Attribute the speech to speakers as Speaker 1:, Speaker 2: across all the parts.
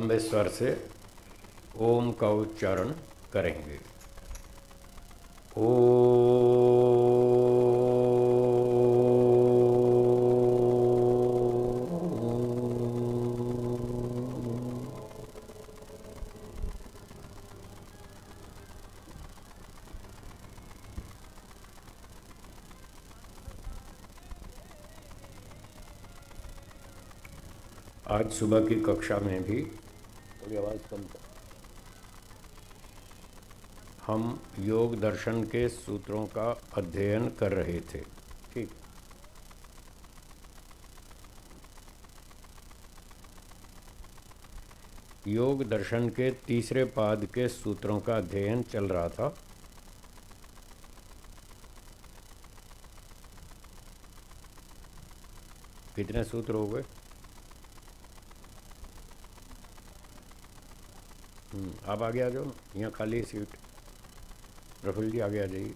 Speaker 1: लंबे स्वर से ओम का उच्चारण करेंगे ओ आज सुबह की कक्षा में भी की आवाज़ कम कर हम योग दर्शन के सूत्रों का अध्ययन कर रहे थे ठीक योग दर्शन के तीसरे पाद के सूत्रों का अध्ययन चल रहा था कितने सूत्र हो गए हम्म, आप आगे आ जाओ यहाँ खाली सीट राहुल जी आगे आ जाइए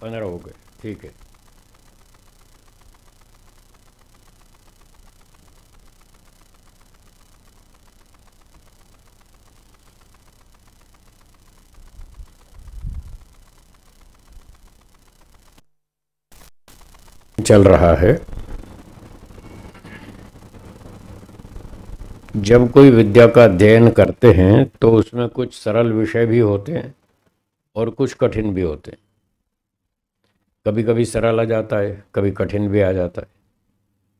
Speaker 1: पंद्रह हो गए ठीक है चल रहा है जब कोई विद्या का अध्ययन करते हैं तो उसमें कुछ सरल विषय भी होते हैं और कुछ कठिन भी होते हैं कभी कभी सरल आ जाता है कभी कठिन भी आ जाता है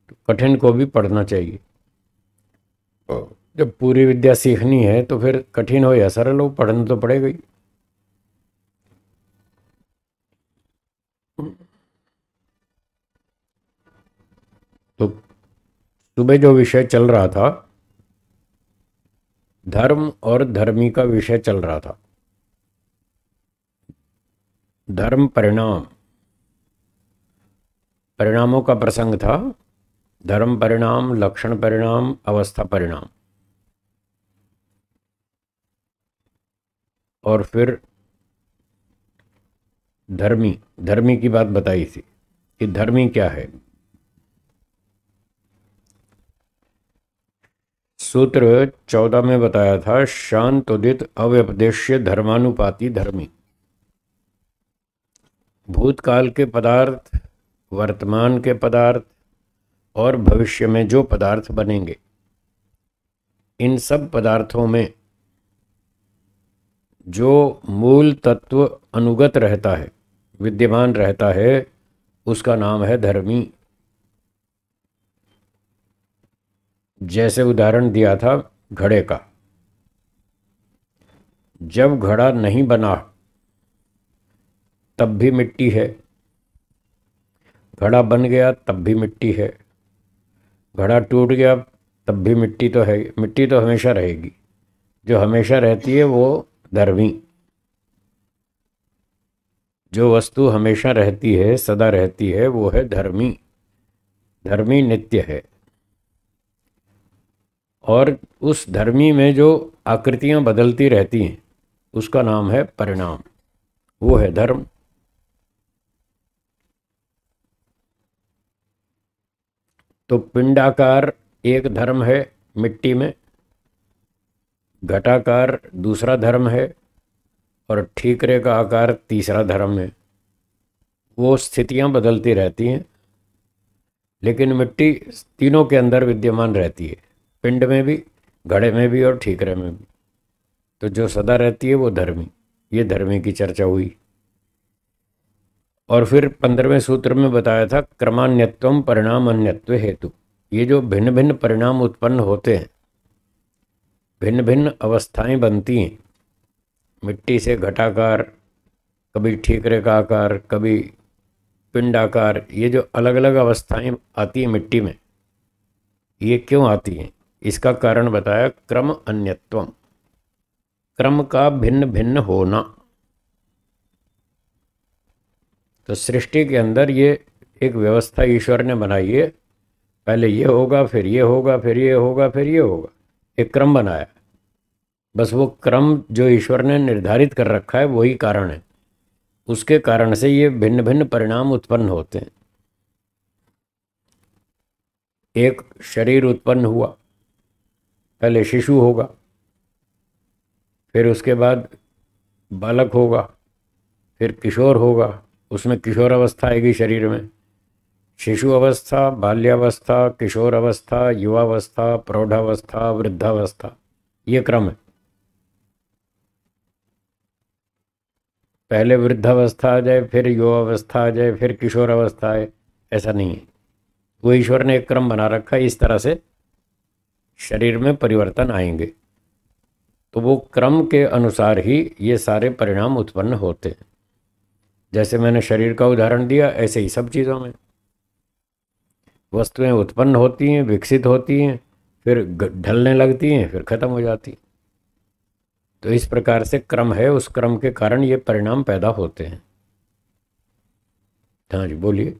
Speaker 1: तो कठिन को भी पढ़ना चाहिए हाँ। जब पूरी विद्या सीखनी है तो फिर कठिन हो या सरल हो पढ़ना तो पड़ेगा ही सुबह जो विषय चल रहा था धर्म और धर्मी का विषय चल रहा था धर्म परिणाम परिणामों का प्रसंग था धर्म परिणाम लक्षण परिणाम अवस्था परिणाम और फिर धर्मी धर्मी की बात बताई थी कि धर्मी क्या है सूत्र चौदह में बताया था शांत उदित अव्यपदेश्य धर्मानुपाति धर्मी भूतकाल के पदार्थ वर्तमान के पदार्थ और भविष्य में जो पदार्थ बनेंगे इन सब पदार्थों में जो मूल तत्व अनुगत रहता है विद्यमान रहता है उसका नाम है धर्मी जैसे उदाहरण दिया था घड़े का जब घड़ा नहीं बना तब भी मिट्टी है घड़ा बन गया तब भी मिट्टी है घड़ा टूट गया तब भी मिट्टी तो है मिट्टी तो हमेशा रहेगी जो हमेशा रहती है वो धर्मी जो वस्तु हमेशा रहती है सदा रहती है वो है धर्मी धर्मी नित्य है और उस धर्मी में जो आकृतियाँ बदलती रहती हैं उसका नाम है परिणाम वो है धर्म तो पिंडाकार एक धर्म है मिट्टी में घटाकार दूसरा धर्म है और ठीकरे का आकार तीसरा धर्म है वो स्थितियां बदलती रहती हैं लेकिन मिट्टी तीनों के अंदर विद्यमान रहती है पिंड में भी घड़े में भी और ठीकरे में भी तो जो सदा रहती है वो धर्मी ये धर्मी की चर्चा हुई और फिर पंद्रहवें सूत्र में बताया था क्रमान्यत्व परिणाम अन्यत्व हेतु ये जो भिन्न भिन्न परिणाम उत्पन्न होते हैं भिन्न भिन्न अवस्थाएं बनती हैं मिट्टी से घटाकार कभी ठीकरे का आकार कभी पिंड आकार ये जो अलग अलग अवस्थाएं आती हैं मिट्टी में ये क्यों आती हैं इसका कारण बताया क्रम अन्यत्वम क्रम का भिन्न भिन्न होना तो सृष्टि के अंदर ये एक व्यवस्था ईश्वर ने बनाई है पहले ये होगा फिर ये होगा फिर ये होगा फिर ये होगा एक क्रम बनाया बस वो क्रम जो ईश्वर ने निर्धारित कर रखा है वही कारण है उसके कारण से ये भिन्न भिन्न परिणाम उत्पन्न होते हैं एक शरीर उत्पन्न हुआ पहले शिशु होगा फिर उसके बाद बालक होगा फिर किशोर होगा उसमें किशोर अवस्था आएगी शरीर में शिशु अवस्था बाल्यावस्था किशोर अवस्था युवावस्था प्रौढ़ावस्था वृद्धावस्था ये क्रम है पहले वृद्धावस्था आ जाए फिर युवावस्था आ जाए फिर किशोर अवस्था आए ऐसा नहीं है वो ईश्वर ने एक क्रम बना रखा है इस तरह से शरीर में परिवर्तन आएंगे तो वो क्रम के अनुसार ही ये सारे परिणाम उत्पन्न होते हैं जैसे मैंने शरीर का उदाहरण दिया ऐसे ही सब चीज़ों में वस्तुएं उत्पन्न होती हैं विकसित होती हैं फिर ढलने लगती हैं फिर ख़त्म हो जाती हैं तो इस प्रकार से क्रम है उस क्रम के कारण ये परिणाम पैदा होते हैं हाँ जी बोलिए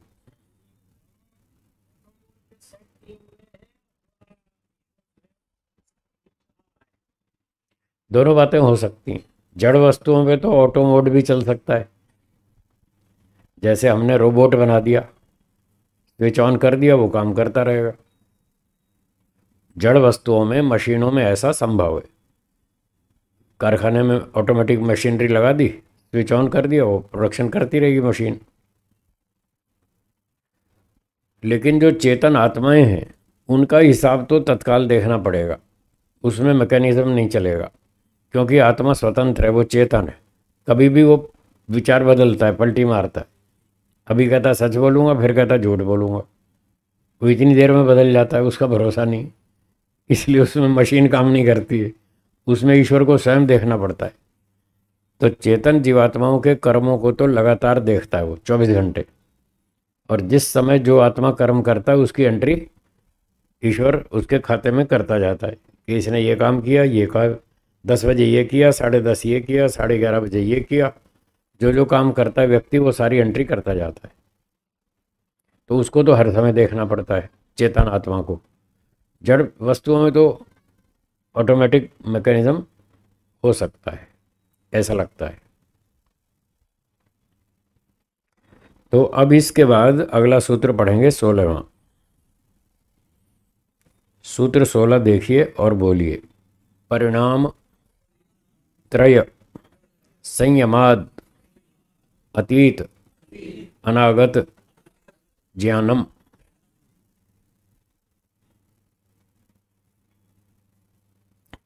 Speaker 1: दोनों बातें हो सकती हैं जड़ वस्तुओं पे तो ऑटो मोड भी चल सकता है जैसे हमने रोबोट बना दिया स्विच ऑन कर दिया वो काम करता रहेगा जड़ वस्तुओं में मशीनों में ऐसा संभव है कारखाने में ऑटोमेटिक मशीनरी लगा दी स्विच ऑन कर दिया वो प्रोडक्शन करती रहेगी मशीन लेकिन जो चेतन आत्माएं हैं उनका हिसाब तो तत्काल देखना पड़ेगा उसमें मैकेनिज़्म नहीं चलेगा क्योंकि आत्मा स्वतंत्र है वो चेतन है कभी भी वो विचार बदलता है पलटी मारता है अभी कहता सच बोलूँगा फिर कहता झूठ बोलूँगा वो इतनी देर में बदल जाता है उसका भरोसा नहीं इसलिए उसमें मशीन काम नहीं करती है उसमें ईश्वर को स्वयं देखना पड़ता है तो चेतन जीवात्माओं के कर्मों को तो लगातार देखता है वो चौबीस घंटे और जिस समय जो आत्मा कर्म करता है उसकी एंट्री ईश्वर उसके खाते में करता जाता है कि इसने ये काम किया ये काम दस बजे ये किया साढ़े दस ये किया साढ़े ग्यारह बजे ये किया जो जो काम करता है व्यक्ति वो सारी एंट्री करता जाता है तो उसको तो हर समय देखना पड़ता है चेतन आत्मा को जड़ वस्तुओं में तो ऑटोमेटिक मैकेनिज़्म हो सकता है ऐसा लगता है तो अब इसके बाद अगला सूत्र पढ़ेंगे सोलहवा सूत्र सोलह देखिए और बोलिए परिणाम त्रय संयमाद अतीत अनागत ज्ञानम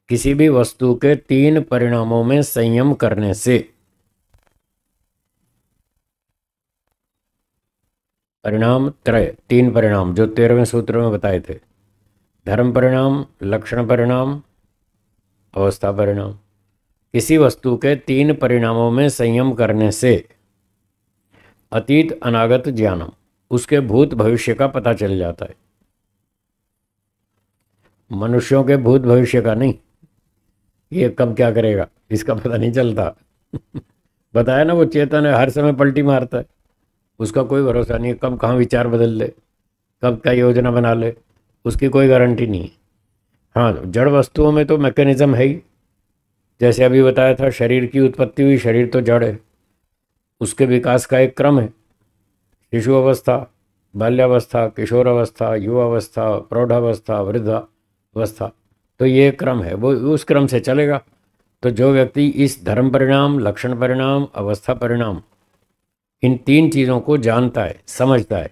Speaker 1: किसी भी वस्तु के तीन परिणामों में संयम करने से परिणाम त्रय तीन परिणाम जो तेरहवें सूत्र में बताए थे धर्म परिणाम लक्षण परिणाम अवस्था परिणाम किसी वस्तु के तीन परिणामों में संयम करने से अतीत अनागत ज्ञानम उसके भूत भविष्य का पता चल जाता है मनुष्यों के भूत भविष्य का नहीं ये कब क्या करेगा इसका पता नहीं चलता बताया ना वो चेतन है हर समय पलटी मारता है उसका कोई भरोसा नहीं है कब कहाँ विचार बदल ले कब क्या योजना बना ले उसकी कोई गारंटी नहीं है हाँ जड़ वस्तुओं में तो मैकेनिज़्म है ही जैसे अभी बताया था शरीर की उत्पत्ति हुई शरीर तो जड़ है उसके विकास का एक क्रम है शिशु अवस्था बाल्यावस्था किशोर अवस्था युवा अवस्था प्रौढ़ावस्था वृद्धावस्था तो ये क्रम है वो उस क्रम से चलेगा तो जो व्यक्ति इस धर्म परिणाम लक्षण परिणाम अवस्था परिणाम इन तीन चीज़ों को जानता है समझता है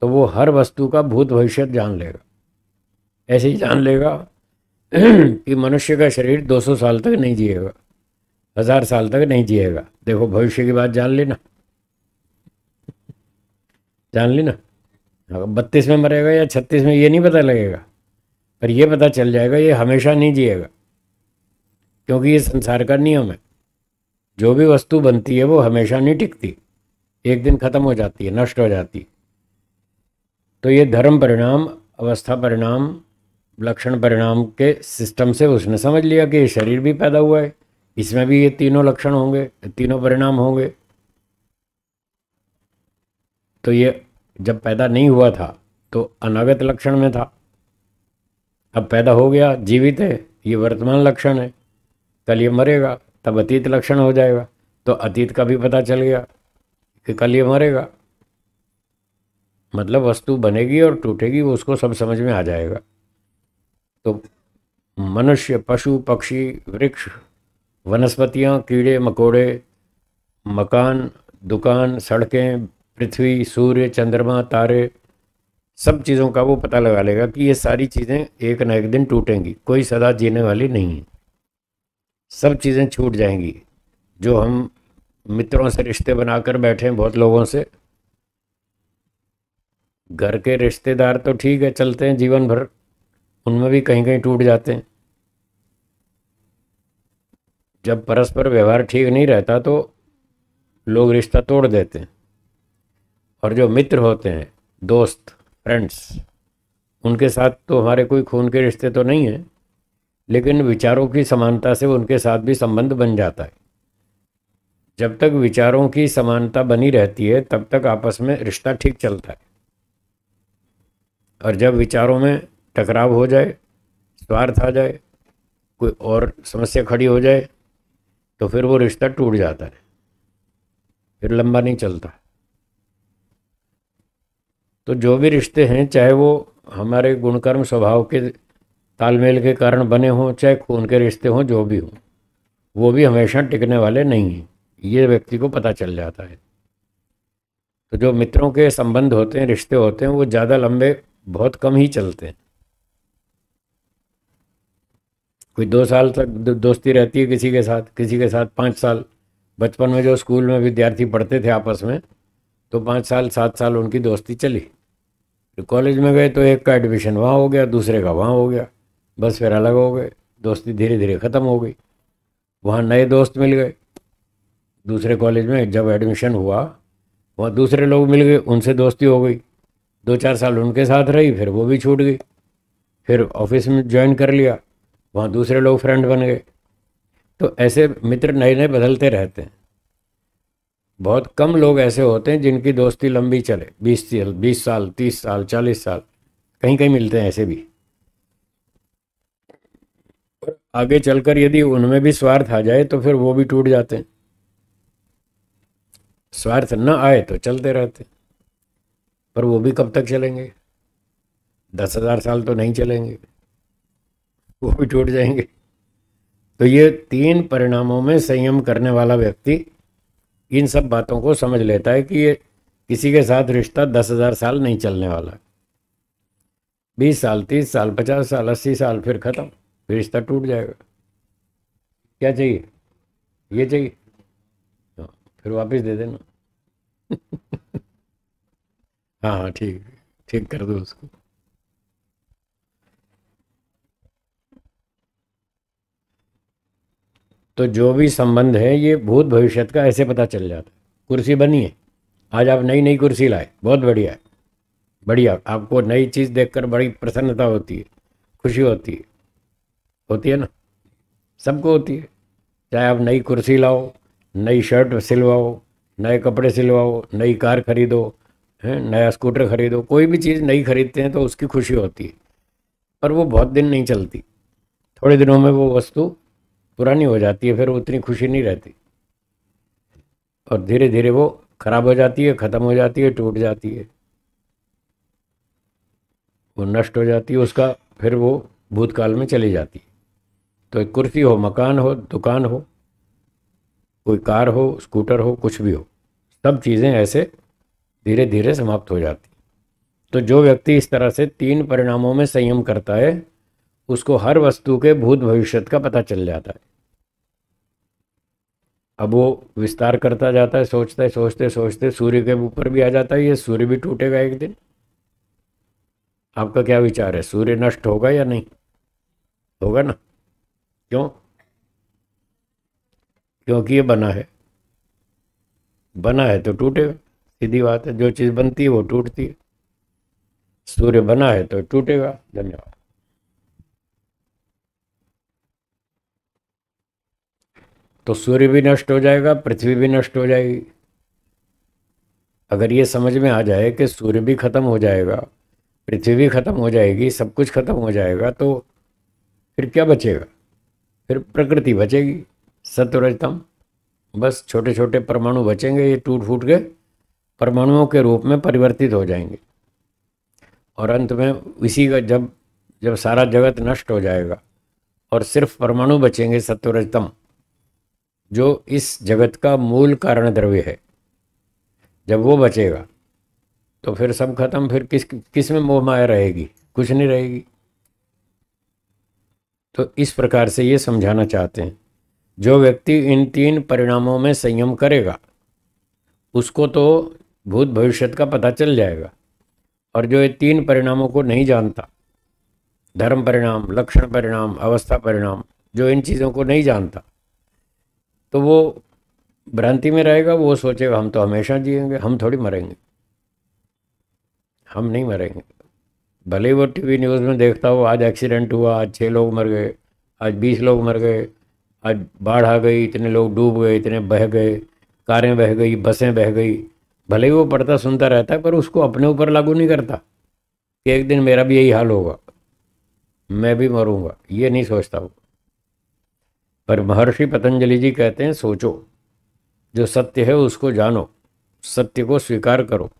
Speaker 1: तो वो हर वस्तु का भूत भविष्य जान लेगा ऐसे ही जान लेगा कि मनुष्य का शरीर 200 साल तक नहीं जिएगा हजार साल तक नहीं जिएगा देखो भविष्य की बात जान लेना जान लेना अगर हाँ, बत्तीस में मरेगा या छत्तीस में ये नहीं पता लगेगा पर ये पता चल जाएगा ये हमेशा नहीं जिएगा क्योंकि ये संसार का नियम है जो भी वस्तु बनती है वो हमेशा नहीं टिकती एक दिन खत्म हो जाती है नष्ट हो जाती है तो ये धर्म परिणाम अवस्था परिणाम लक्षण परिणाम के सिस्टम से उसने समझ लिया कि ये शरीर भी पैदा हुआ है इसमें भी ये तीनों लक्षण होंगे तीनों परिणाम होंगे तो ये जब पैदा नहीं हुआ था तो अनागत लक्षण में था अब पैदा हो गया जीवित है ये वर्तमान लक्षण है कल ये मरेगा तब अतीत लक्षण हो जाएगा तो अतीत का भी पता चल गया कि कल ये मरेगा मतलब वस्तु बनेगी और टूटेगी वो उसको सब समझ में आ जाएगा तो मनुष्य पशु पक्षी वृक्ष वनस्पतियाँ कीड़े मकोड़े मकान दुकान सड़कें पृथ्वी सूर्य चंद्रमा तारे सब चीज़ों का वो पता लगा लेगा कि ये सारी चीज़ें एक ना एक दिन टूटेंगी कोई सदा जीने वाली नहीं है सब चीज़ें छूट जाएंगी जो हम मित्रों से रिश्ते बनाकर बैठे हैं बहुत लोगों से घर के रिश्तेदार तो ठीक है चलते हैं जीवन भर उनमें भी कहीं कहीं टूट जाते हैं जब परस्पर व्यवहार ठीक नहीं रहता तो लोग रिश्ता तोड़ देते हैं और जो मित्र होते हैं दोस्त फ्रेंड्स उनके साथ तो हमारे कोई खून के रिश्ते तो नहीं हैं लेकिन विचारों की समानता से उनके साथ भी संबंध बन जाता है जब तक विचारों की समानता बनी रहती है तब तक आपस में रिश्ता ठीक चलता है और जब विचारों में टकराव हो जाए स्वार्थ आ जाए कोई और समस्या खड़ी हो जाए तो फिर वो रिश्ता टूट जाता है फिर लंबा नहीं चलता तो जो भी रिश्ते हैं चाहे वो हमारे गुणकर्म स्वभाव के तालमेल के कारण बने हों चाहे खून के रिश्ते हों जो भी हों वो भी हमेशा टिकने वाले नहीं हैं ये व्यक्ति को पता चल जाता है तो जो मित्रों के संबंध होते हैं रिश्ते होते हैं वो ज़्यादा लंबे बहुत कम ही चलते हैं कोई दो साल तक दोस्ती रहती है किसी के साथ किसी के साथ पाँच साल बचपन में जो स्कूल में विद्यार्थी पढ़ते थे आपस में तो पाँच साल सात साल उनकी दोस्ती चली तो कॉलेज में गए तो एक का एडमिशन वहाँ हो गया दूसरे का वहाँ हो गया बस फिर अलग हो गए दोस्ती धीरे धीरे ख़त्म हो गई वहाँ नए दोस्त मिल गए दूसरे कॉलेज में जब एडमिशन हुआ वहाँ दूसरे लोग मिल गए उनसे दोस्ती हो गई दो चार साल उनके साथ रही फिर वो भी छूट गई फिर ऑफिस में ज्वाइन कर लिया वहाँ दूसरे लोग फ्रेंड बन गए तो ऐसे मित्र नए नए बदलते रहते हैं बहुत कम लोग ऐसे होते हैं जिनकी दोस्ती लंबी चले बीस साल बीस साल तीस साल चालीस साल कहीं कहीं मिलते हैं ऐसे भी और आगे चलकर यदि उनमें भी स्वार्थ आ जाए तो फिर वो भी टूट जाते हैं स्वार्थ न आए तो चलते रहते पर वो भी कब तक चलेंगे दस हज़ार साल तो नहीं चलेंगे वो भी टूट जाएंगे तो ये तीन परिणामों में संयम करने वाला व्यक्ति इन सब बातों को समझ लेता है कि ये किसी के साथ रिश्ता दस हज़ार साल नहीं चलने वाला है बीस साल तीस साल पचास साल अस्सी साल फिर ख़त्म फिर रिश्ता टूट जाएगा क्या चाहिए ये चाहिए हाँ, फिर वापस दे देना हाँ, हाँ ठीक ठीक कर दो उसको तो जो भी संबंध है ये भूत भविष्य का ऐसे पता चल जाता है कुर्सी बनी है आज आप नई नई कुर्सी लाए बहुत बढ़िया है बढ़िया आपको नई चीज़ देखकर बड़ी प्रसन्नता होती है खुशी होती है होती है ना सबको होती है चाहे आप नई कुर्सी लाओ नई शर्ट सिलवाओ नए कपड़े सिलवाओ नई कार खरीदो है नया स्कूटर खरीदो कोई भी चीज़ नई खरीदते हैं तो उसकी खुशी होती है पर वो बहुत दिन नहीं चलती थोड़े दिनों में वो वस्तु पुरानी हो जाती है फिर उतनी खुशी नहीं रहती और धीरे धीरे वो खराब हो जाती है ख़त्म हो जाती है टूट जाती है वो नष्ट हो जाती है उसका फिर वो भूतकाल में चली जाती है तो एक कुर्सी हो मकान हो दुकान हो कोई कार हो स्कूटर हो कुछ भी हो सब चीज़ें ऐसे धीरे धीरे समाप्त हो जाती तो जो व्यक्ति इस तरह से तीन परिणामों में संयम करता है उसको हर वस्तु के भूत भविष्यत का पता चल जाता है अब वो विस्तार करता जाता है सोचता है सोचते सोचते सूर्य के ऊपर भी आ जाता है ये सूर्य भी टूटेगा एक दिन आपका क्या विचार है सूर्य नष्ट होगा या नहीं होगा ना क्यों क्योंकि ये बना है बना है तो टूटेगा सीधी बात है जो चीज़ बनती है वो टूटती है सूर्य बना है तो टूटेगा धन्यवाद तो सूर्य भी नष्ट हो जाएगा पृथ्वी भी नष्ट हो जाएगी अगर ये समझ में आ जाए कि सूर्य भी ख़त्म हो जाएगा पृथ्वी भी ख़त्म हो जाएगी सब कुछ ख़त्म हो जाएगा तो फिर क्या बचेगा फिर प्रकृति बचेगी सत्वरजतम बस छोटे छोटे परमाणु बचेंगे ये टूट फूट के परमाणुओं के रूप में परिवर्तित हो जाएंगे और अंत में इसी का जब जब सारा जगत नष्ट हो जाएगा और सिर्फ परमाणु बचेंगे सत्वरजतम जो इस जगत का मूल कारण द्रव्य है जब वो बचेगा तो फिर सब खत्म फिर किस किस में मोह माया रहेगी कुछ नहीं रहेगी तो इस प्रकार से ये समझाना चाहते हैं जो व्यक्ति इन तीन परिणामों में संयम करेगा उसको तो भूत भविष्यत का पता चल जाएगा और जो ये तीन परिणामों को नहीं जानता धर्म परिणाम लक्षण परिणाम अवस्था परिणाम जो इन चीज़ों को नहीं जानता तो वो भ्रांति में रहेगा वो सोचेगा हम तो हमेशा जिएंगे हम थोड़ी मरेंगे हम नहीं मरेंगे भले वो टीवी न्यूज़ में देखता हो आज एक्सीडेंट हुआ आज छः लोग मर गए आज बीस लोग मर गए आज बाढ़ आ गई इतने लोग डूब गए इतने बह गए कारें बह गई बसें बह गई भले ही वो पढ़ता सुनता रहता है पर उसको अपने ऊपर लागू नहीं करता कि एक दिन मेरा भी यही हाल होगा मैं भी मरूंगा ये नहीं सोचता वो पर महर्षि पतंजलि जी कहते हैं सोचो जो सत्य है उसको जानो सत्य को स्वीकार करो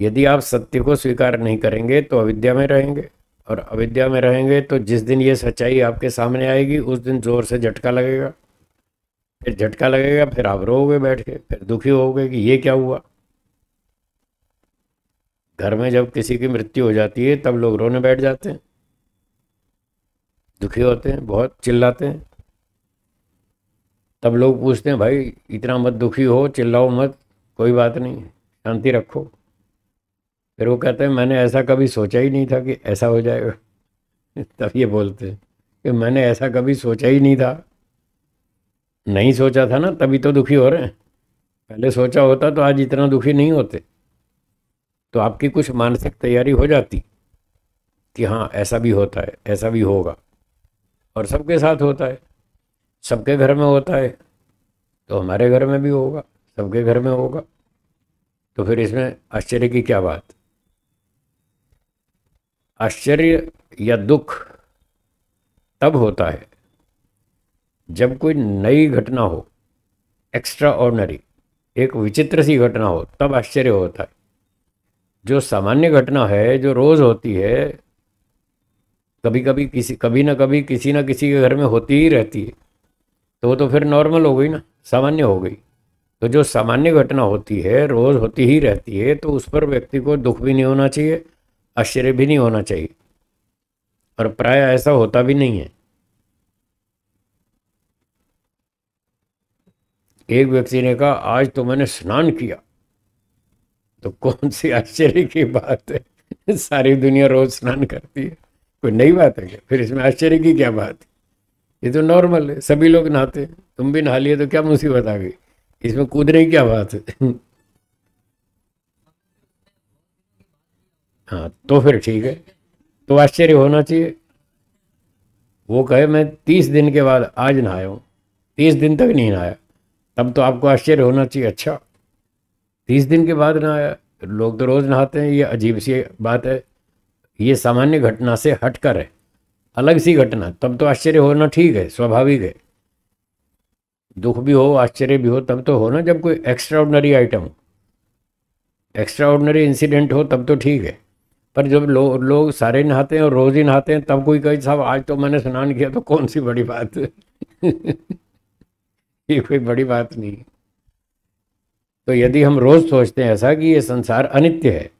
Speaker 1: यदि आप सत्य को स्वीकार नहीं करेंगे तो अविद्या में रहेंगे और अविद्या में रहेंगे तो जिस दिन ये सच्चाई आपके सामने आएगी उस दिन ज़ोर से झटका लगेगा फिर झटका लगेगा फिर आप रोगे बैठ के फिर दुखी होगे कि ये क्या हुआ घर में जब किसी की मृत्यु हो जाती है तब लोग रोने बैठ जाते हैं दुखी होते हैं बहुत चिल्लाते हैं तब लोग पूछते हैं भाई इतना मत दुखी हो चिल्लाओ मत कोई बात नहीं शांति रखो फिर वो कहते हैं मैंने ऐसा कभी सोचा ही नहीं था कि ऐसा हो जाएगा तब ये बोलते हैं कि मैंने ऐसा कभी सोचा ही नहीं था नहीं सोचा था ना तभी तो दुखी हो रहे हैं पहले सोचा होता तो आज इतना दुखी नहीं होते तो आपकी कुछ मानसिक तैयारी हो जाती कि हाँ ऐसा भी होता है ऐसा भी होगा और सबके साथ होता है सबके घर में होता है तो हमारे घर में भी होगा सबके घर में होगा तो फिर इसमें आश्चर्य की क्या बात आश्चर्य या दुख तब होता है जब कोई नई घटना हो एक्स्ट्रा ऑर्डनरी एक विचित्र सी घटना हो तब आश्चर्य होता है जो सामान्य घटना है जो रोज़ होती है कभी कभी किसी कभी ना कभी किसी ना किसी के घर में होती ही रहती है तो वो तो फिर नॉर्मल हो गई ना सामान्य हो गई तो जो सामान्य घटना होती है रोज़ होती ही रहती है तो उस पर व्यक्ति को दुख भी नहीं होना चाहिए आश्चर्य भी नहीं होना चाहिए और प्राय ऐसा होता भी नहीं है एक व्यक्ति ने कहा आज तो मैंने स्नान किया तो कौन सी आश्चर्य की बात है सारी दुनिया रोज स्नान करती है कोई नई बात है क्या फिर इसमें आश्चर्य की क्या बात है ये तो नॉर्मल है सभी लोग नहाते हैं तुम भी नहा लिए तो क्या मुसीबत आ गई इसमें कूदने की क्या बात है हाँ तो फिर ठीक है तो आश्चर्य होना चाहिए वो कहे मैं तीस दिन के बाद आज नहाया हूँ तीस दिन तक नहीं नहाया तब तो आपको आश्चर्य होना चाहिए अच्छा तीस दिन के बाद नहाया लोग तो रोज़ नहाते हैं ये अजीब सी बात है ये सामान्य घटना से हटकर है अलग सी घटना तब तो आश्चर्य होना ठीक है स्वाभाविक है दुख भी हो आश्चर्य भी हो तब तो हो ना जब कोई एक्स्ट्राऑर्डनरी आइटम एक्स्ट्राऑर्डनरी इंसिडेंट हो तब तो ठीक है पर जब लोग लोग सारे नहाते हैं और रोज़ ही नहाते हैं तब कोई कहे साहब आज तो मैंने स्नान किया तो कौन सी बड़ी बात है ये कोई बड़ी बात नहीं तो यदि हम रोज़ सोचते हैं ऐसा कि ये संसार अनित्य है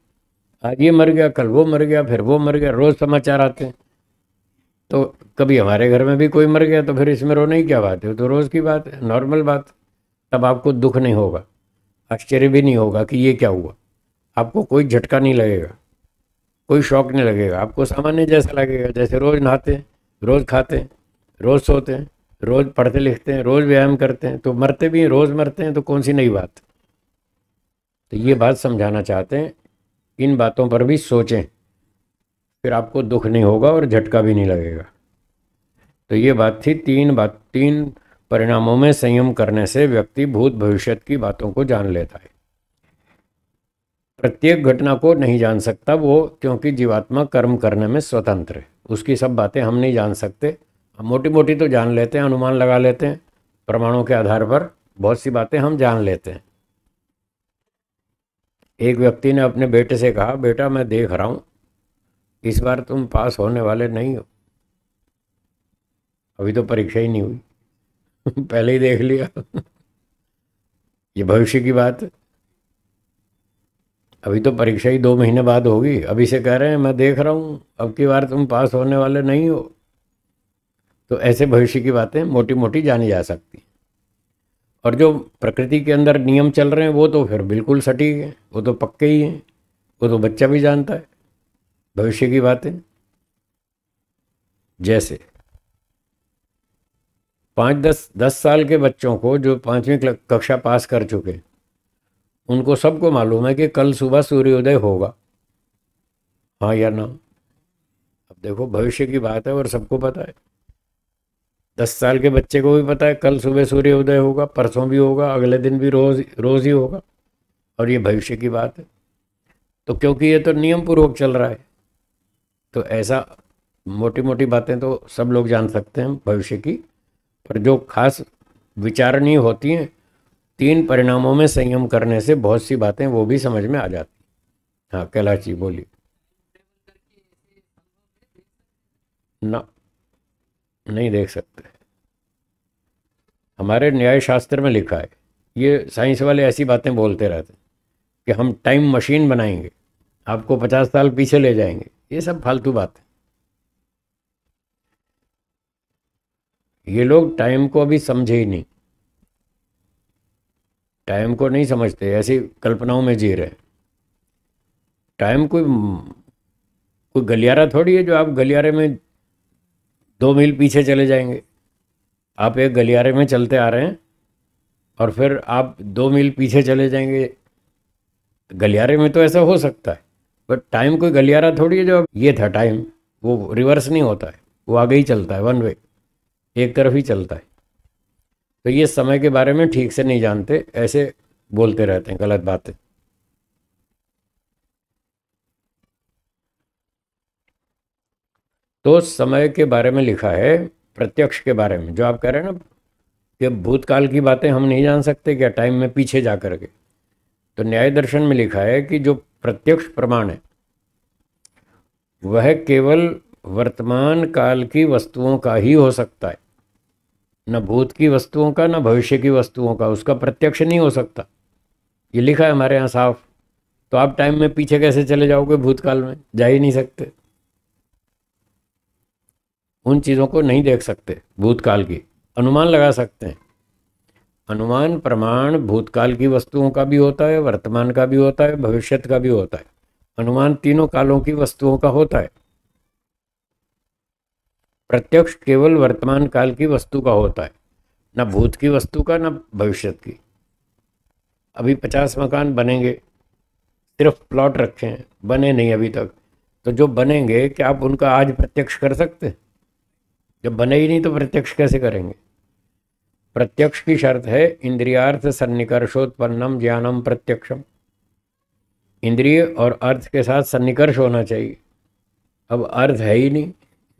Speaker 1: आज ये मर गया कल वो मर गया फिर वो मर गया रोज़ समाचार आते हैं तो कभी हमारे घर में भी कोई मर गया तो फिर इसमें रोने ही क्या बात है तो रोज़ की बात है नॉर्मल बात तब आपको दुख नहीं होगा आश्चर्य भी नहीं होगा कि ये क्या हुआ आपको कोई झटका नहीं लगेगा कोई शौक नहीं लगेगा आपको सामान्य जैसा लगेगा जैसे रोज़ नहाते हैं रोज़ खाते हैं रोज़ सोते हैं रोज़ पढ़ते लिखते हैं रोज़ व्यायाम करते हैं तो मरते भी हैं रोज़ मरते हैं तो कौन सी नई बात तो ये बात समझाना चाहते हैं इन बातों पर भी सोचें फिर आपको दुख नहीं होगा और झटका भी नहीं लगेगा तो ये बात थी तीन बात तीन परिणामों में संयम करने से व्यक्ति भूत भविष्य की बातों को जान लेता है प्रत्येक घटना को नहीं जान सकता वो क्योंकि जीवात्मा कर्म करने में स्वतंत्र है उसकी सब बातें हम नहीं जान सकते हम मोटी मोटी तो जान लेते हैं अनुमान लगा लेते हैं प्रमाणों के आधार पर बहुत सी बातें हम जान लेते हैं एक व्यक्ति ने अपने बेटे से कहा बेटा मैं देख रहा हूँ इस बार तुम पास होने वाले नहीं हो अभी तो परीक्षा ही नहीं हुई पहले ही देख लिया ये भविष्य की बात है अभी तो परीक्षा ही दो महीने बाद होगी अभी से कह रहे हैं मैं देख रहा हूँ अब की बार तुम पास होने वाले नहीं हो तो ऐसे भविष्य की बातें मोटी मोटी जानी जा सकती हैं और जो प्रकृति के अंदर नियम चल रहे हैं वो तो फिर बिल्कुल सटीक है वो तो पक्के ही हैं वो तो बच्चा भी जानता है भविष्य की बातें जैसे पाँच दस दस साल के बच्चों को जो पाँचवीं कक्षा पास कर चुके उनको सबको मालूम है कि कल सुबह सूर्योदय होगा हाँ या ना अब देखो भविष्य की बात है और सबको पता है दस साल के बच्चे को भी पता है कल सुबह सूर्योदय होगा परसों भी होगा अगले दिन भी रोज रोज़ ही होगा और ये भविष्य की बात है तो क्योंकि ये तो नियम पूर्वक चल रहा है तो ऐसा मोटी मोटी बातें तो सब लोग जान सकते हैं भविष्य की पर जो खास विचारणीय होती हैं तीन परिणामों में संयम करने से बहुत सी बातें वो भी समझ में आ जाती हाँ कैलाश जी बोलिए ना नहीं देख सकते हमारे न्याय शास्त्र में लिखा है ये साइंस वाले ऐसी बातें बोलते रहते हैं कि हम टाइम मशीन बनाएंगे आपको पचास साल पीछे ले जाएंगे ये सब फालतू बात है ये लोग टाइम को अभी समझे ही नहीं टाइम को नहीं समझते ऐसी कल्पनाओं में जी रहे टाइम कोई कोई गलियारा थोड़ी है जो आप गलियारे में दो मील पीछे चले जाएंगे आप एक गलियारे में चलते आ रहे हैं और फिर आप दो मील पीछे चले जाएंगे गलियारे में तो ऐसा हो सकता है बट टाइम कोई गलियारा थोड़ी है जो ये था टाइम वो रिवर्स नहीं होता है वो आगे ही चलता है वन वे एक तरफ ही चलता है तो ये समय के बारे में ठीक से नहीं जानते ऐसे बोलते रहते हैं गलत बातें तो समय के बारे में लिखा है प्रत्यक्ष के बारे में जो आप कह रहे हैं ना कि भूतकाल की बातें हम नहीं जान सकते क्या टाइम में पीछे जा करके तो न्याय दर्शन में लिखा है कि जो प्रत्यक्ष प्रमाण है वह केवल वर्तमान काल की वस्तुओं का ही हो सकता है न भूत की वस्तुओं का न भविष्य की वस्तुओं का उसका प्रत्यक्ष नहीं हो सकता ये लिखा है हमारे यहाँ साफ तो आप टाइम में पीछे कैसे चले जाओगे भूतकाल में जा ही नहीं सकते उन चीज़ों को नहीं देख सकते भूतकाल की अनुमान लगा सकते हैं अनुमान प्रमाण भूतकाल की वस्तुओं का भी होता है वर्तमान का भी होता है भविष्य का भी होता है अनुमान तीनों कालों की वस्तुओं का होता है प्रत्यक्ष केवल वर्तमान काल की वस्तु का होता है न भूत की वस्तु का न भविष्य की अभी पचास मकान बनेंगे सिर्फ प्लॉट रखे हैं बने नहीं अभी तक तो जो बनेंगे क्या आप उनका आज प्रत्यक्ष कर सकते जब बने ही नहीं तो प्रत्यक्ष कैसे करेंगे प्रत्यक्ष की शर्त है इंद्रियार्थ सन्निकर्षोत्पन्नम ज्ञानम प्रत्यक्षम इंद्रिय और अर्थ के साथ सन्निकर्ष होना चाहिए अब अर्थ है ही नहीं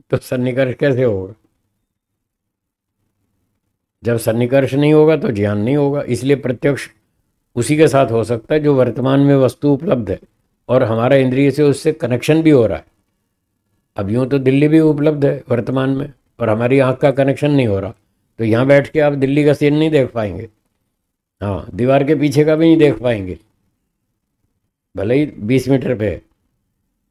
Speaker 1: तो सन्निकर्ष कैसे होगा जब सन्निकर्ष नहीं होगा तो ज्ञान नहीं होगा इसलिए प्रत्यक्ष उसी के साथ हो सकता है जो वर्तमान में वस्तु उपलब्ध है और हमारा इंद्रिय से उससे कनेक्शन भी हो रहा है अब यूँ तो दिल्ली भी उपलब्ध है वर्तमान में और हमारी आँख का कनेक्शन नहीं हो रहा तो यहाँ बैठ के आप दिल्ली का सीन नहीं देख पाएंगे हाँ दीवार के पीछे का भी नहीं देख पाएंगे भले ही बीस मीटर पे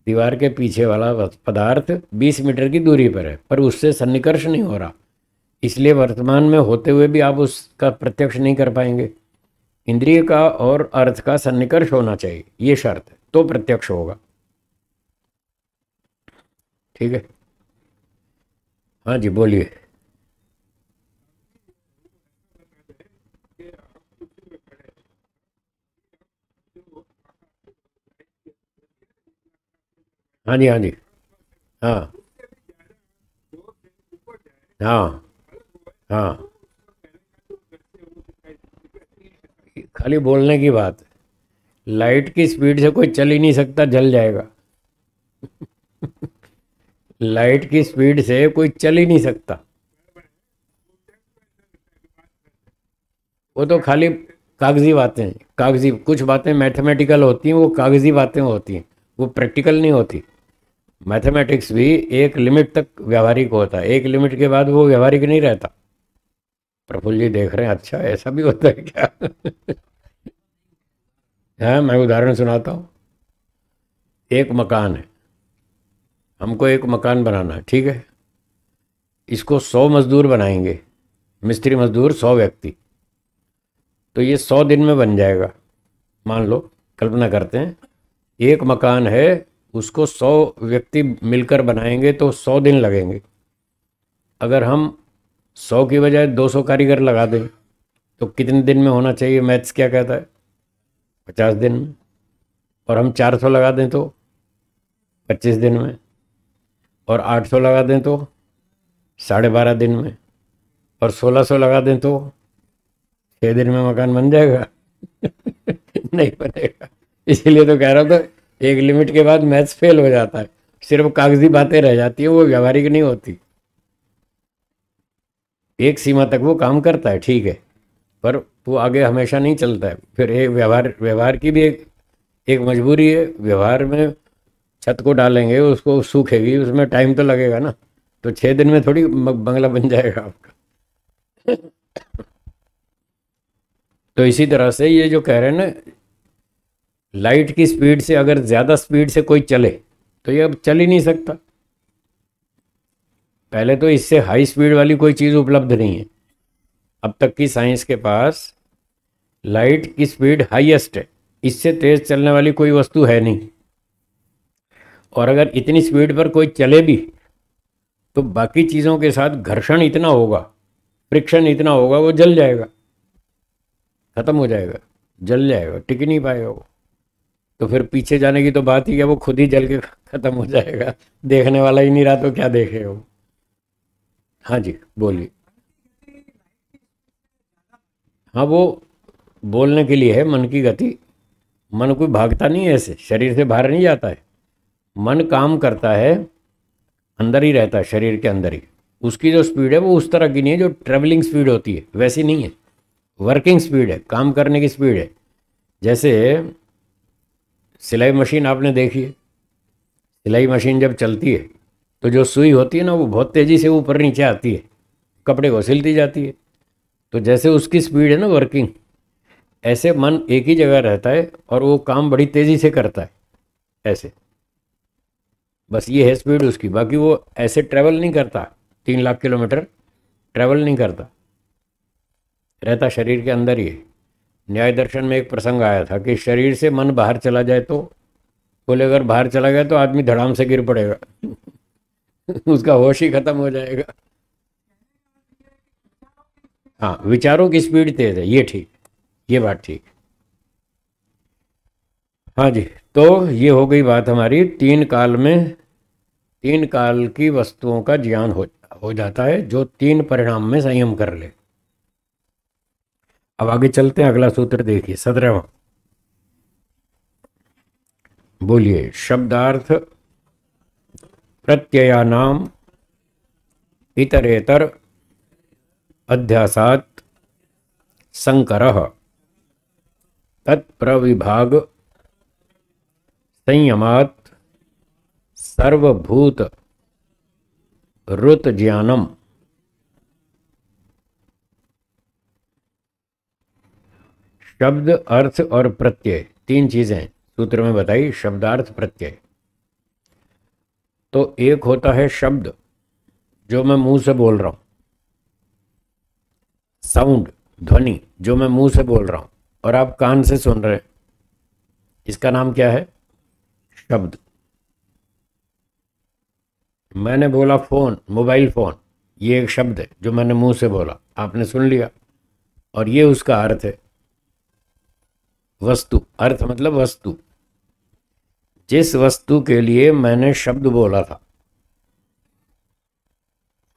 Speaker 1: दीवार के पीछे वाला पदार्थ बीस मीटर की दूरी पर है पर उससे सन्निकर्ष नहीं हो रहा इसलिए वर्तमान में होते हुए भी आप उसका प्रत्यक्ष नहीं कर पाएंगे इंद्रिय का और अर्थ का सन्निकर्ष होना चाहिए ये शर्त है तो प्रत्यक्ष होगा ठीक है हाँ जी बोलिए हाँ जी हाँ जी हाँ हाँ हाँ खाली बोलने की बात है लाइट की स्पीड से कोई चल ही नहीं सकता जल जाएगा लाइट की स्पीड से कोई चल ही नहीं सकता वो तो खाली कागजी बातें कागजी कुछ बातें मैथमेटिकल होती हैं वो कागजी बातें होती हैं वो प्रैक्टिकल नहीं होती मैथमेटिक्स भी एक लिमिट तक व्यवहारिक होता है एक लिमिट के बाद वो व्यवहारिक नहीं रहता प्रफुल्ल जी देख रहे हैं अच्छा ऐसा भी होता है क्या है हाँ, मैं उदाहरण सुनाता हूँ एक मकान है हमको एक मकान बनाना है ठीक है इसको सौ मज़दूर बनाएंगे मिस्त्री मज़दूर सौ व्यक्ति तो ये सौ दिन में बन जाएगा मान लो कल्पना करते हैं एक मकान है उसको सौ व्यक्ति मिलकर बनाएंगे तो सौ दिन लगेंगे अगर हम सौ की बजाय दो सौ कारीगर लगा दें तो कितने दिन में होना चाहिए मैथ्स क्या कहता है पचास दिन में और हम चार सौ लगा दें तो पच्चीस दिन में और आठ सौ लगा दें तो साढ़े बारह दिन में और सोलह सौ लगा दें तो छः दिन में मकान बन जाएगा नहीं बनेगा इसलिए तो कह रहा था एक लिमिट के बाद मैथ्स फेल हो जाता है सिर्फ कागजी बातें रह जाती है वो व्यवहारिक नहीं होती एक सीमा तक वो काम करता है ठीक है पर वो आगे हमेशा नहीं चलता है फिर एक व्यवहार व्यवहार की भी एक एक मजबूरी है व्यवहार में छत को डालेंगे उसको सूखेगी उसमें टाइम तो लगेगा ना तो छः दिन में थोड़ी बंगला बन जाएगा आपका तो इसी तरह से ये जो कह रहे हैं ना लाइट की स्पीड से अगर ज़्यादा स्पीड से कोई चले तो ये अब चल ही नहीं सकता पहले तो इससे हाई स्पीड वाली कोई चीज़ उपलब्ध नहीं है अब तक की साइंस के पास लाइट की स्पीड हाईएस्ट है इससे तेज़ चलने वाली कोई वस्तु है नहीं और अगर इतनी स्पीड पर कोई चले भी तो बाकी चीज़ों के साथ घर्षण इतना होगा फ्रिक्शन इतना होगा वो जल जाएगा ख़त्म हो जाएगा जल जाएगा टिक नहीं पाएगा वो तो फिर पीछे जाने की तो बात ही क्या वो खुद ही जल के ख़त्म हो जाएगा देखने वाला ही नहीं रहा तो क्या देखे वो हाँ जी बोलिए हाँ वो बोलने के लिए है मन की गति मन कोई भागता नहीं है ऐसे शरीर से बाहर नहीं जाता है मन काम करता है अंदर ही रहता है शरीर के अंदर ही उसकी जो स्पीड है वो उस तरह की नहीं है जो ट्रेवलिंग स्पीड होती है वैसी नहीं है वर्किंग स्पीड है काम करने की स्पीड है जैसे सिलाई मशीन आपने देखी है सिलाई मशीन जब चलती है तो जो सुई होती है ना वो बहुत तेज़ी से ऊपर नीचे आती है कपड़े को सिलती जाती है तो जैसे उसकी स्पीड है ना वर्किंग ऐसे मन एक ही जगह रहता है और वो काम बड़ी तेज़ी से करता है ऐसे बस ये है स्पीड उसकी बाकी वो ऐसे ट्रैवल नहीं करता तीन लाख किलोमीटर ट्रैवल नहीं करता रहता शरीर के अंदर ही है न्याय दर्शन में एक प्रसंग आया था कि शरीर से मन बाहर चला जाए तो बोले अगर बाहर चला गया तो आदमी धड़ाम से गिर पड़ेगा उसका होश ही खत्म हो जाएगा हाँ विचारों की स्पीड तेज है ये ठीक ये बात ठीक हाँ जी तो ये हो गई बात हमारी तीन काल में तीन काल की वस्तुओं का ज्ञान हो हो जाता है जो तीन परिणाम में संयम कर ले अब आगे चलते हैं अगला सूत्र देखिए सत्रहवा बोलिए शब्दार्थ प्रत्ययानाम इतरेतर अध्यासात संकर तत्प्रविभाग संयमात सर्वभूत ऋत ज्ञानम शब्द अर्थ और प्रत्यय तीन चीज़ें सूत्र में बताई शब्दार्थ प्रत्यय तो एक होता है शब्द जो मैं मुंह से बोल रहा हूं साउंड ध्वनि जो मैं मुंह से बोल रहा हूं और आप कान से सुन रहे हैं इसका नाम क्या है शब्द मैंने बोला फ़ोन मोबाइल फ़ोन ये एक शब्द है जो मैंने मुंह से बोला आपने सुन लिया और ये उसका अर्थ है वस्तु अर्थ मतलब वस्तु जिस वस्तु के लिए मैंने शब्द बोला था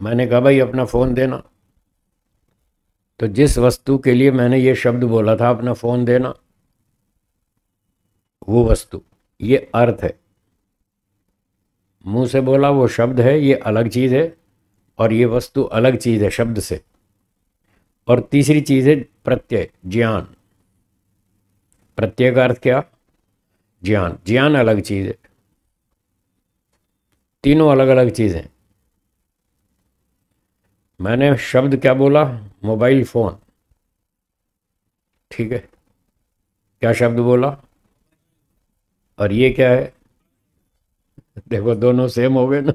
Speaker 1: मैंने कहा भाई अपना फ़ोन देना तो जिस वस्तु के लिए मैंने ये शब्द बोला था अपना फ़ोन देना वो वस्तु ये अर्थ है मुंह से बोला वो शब्द है ये अलग चीज़ है और ये वस्तु अलग चीज़ है शब्द से और तीसरी चीज़ है प्रत्यय ज्ञान प्रत्यय का अर्थ क्या ज्ञान ज्ञान अलग चीज़ है तीनों अलग अलग चीज़ें मैंने शब्द क्या बोला मोबाइल फ़ोन ठीक है क्या शब्द बोला और ये क्या है देखो दोनों सेम हो गए ना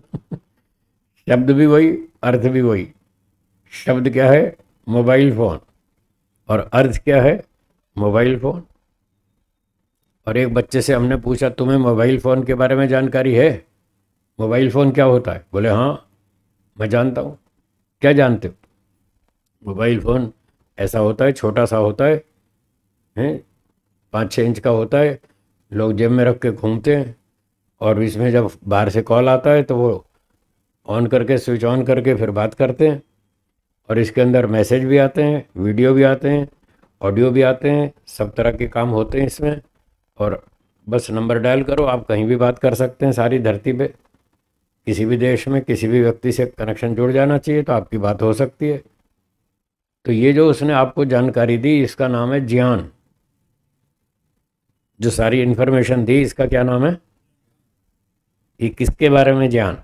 Speaker 1: शब्द भी वही अर्थ भी वही शब्द क्या है मोबाइल फ़ोन और अर्थ क्या है मोबाइल फ़ोन और एक बच्चे से हमने पूछा तुम्हें मोबाइल फ़ोन के बारे में जानकारी है मोबाइल फ़ोन क्या होता है बोले हाँ मैं जानता हूँ क्या जानते हो मोबाइल फ़ोन ऐसा होता है छोटा सा होता है हैं पाँच छः इंच का होता है लोग जेब में रख के घूमते हैं और इसमें जब बाहर से कॉल आता है तो वो ऑन करके स्विच ऑन करके फिर बात करते हैं और इसके अंदर मैसेज भी आते हैं वीडियो भी आते हैं ऑडियो भी आते हैं सब तरह के काम होते हैं इसमें और बस नंबर डायल करो आप कहीं भी बात कर सकते हैं सारी धरती पे किसी भी देश में किसी भी व्यक्ति से कनेक्शन जुड़ जाना चाहिए तो आपकी बात हो सकती है तो ये जो उसने आपको जानकारी दी इसका नाम है ज्ञान जो सारी इन्फॉर्मेशन दी इसका क्या नाम है ये किसके बारे में ज्ञान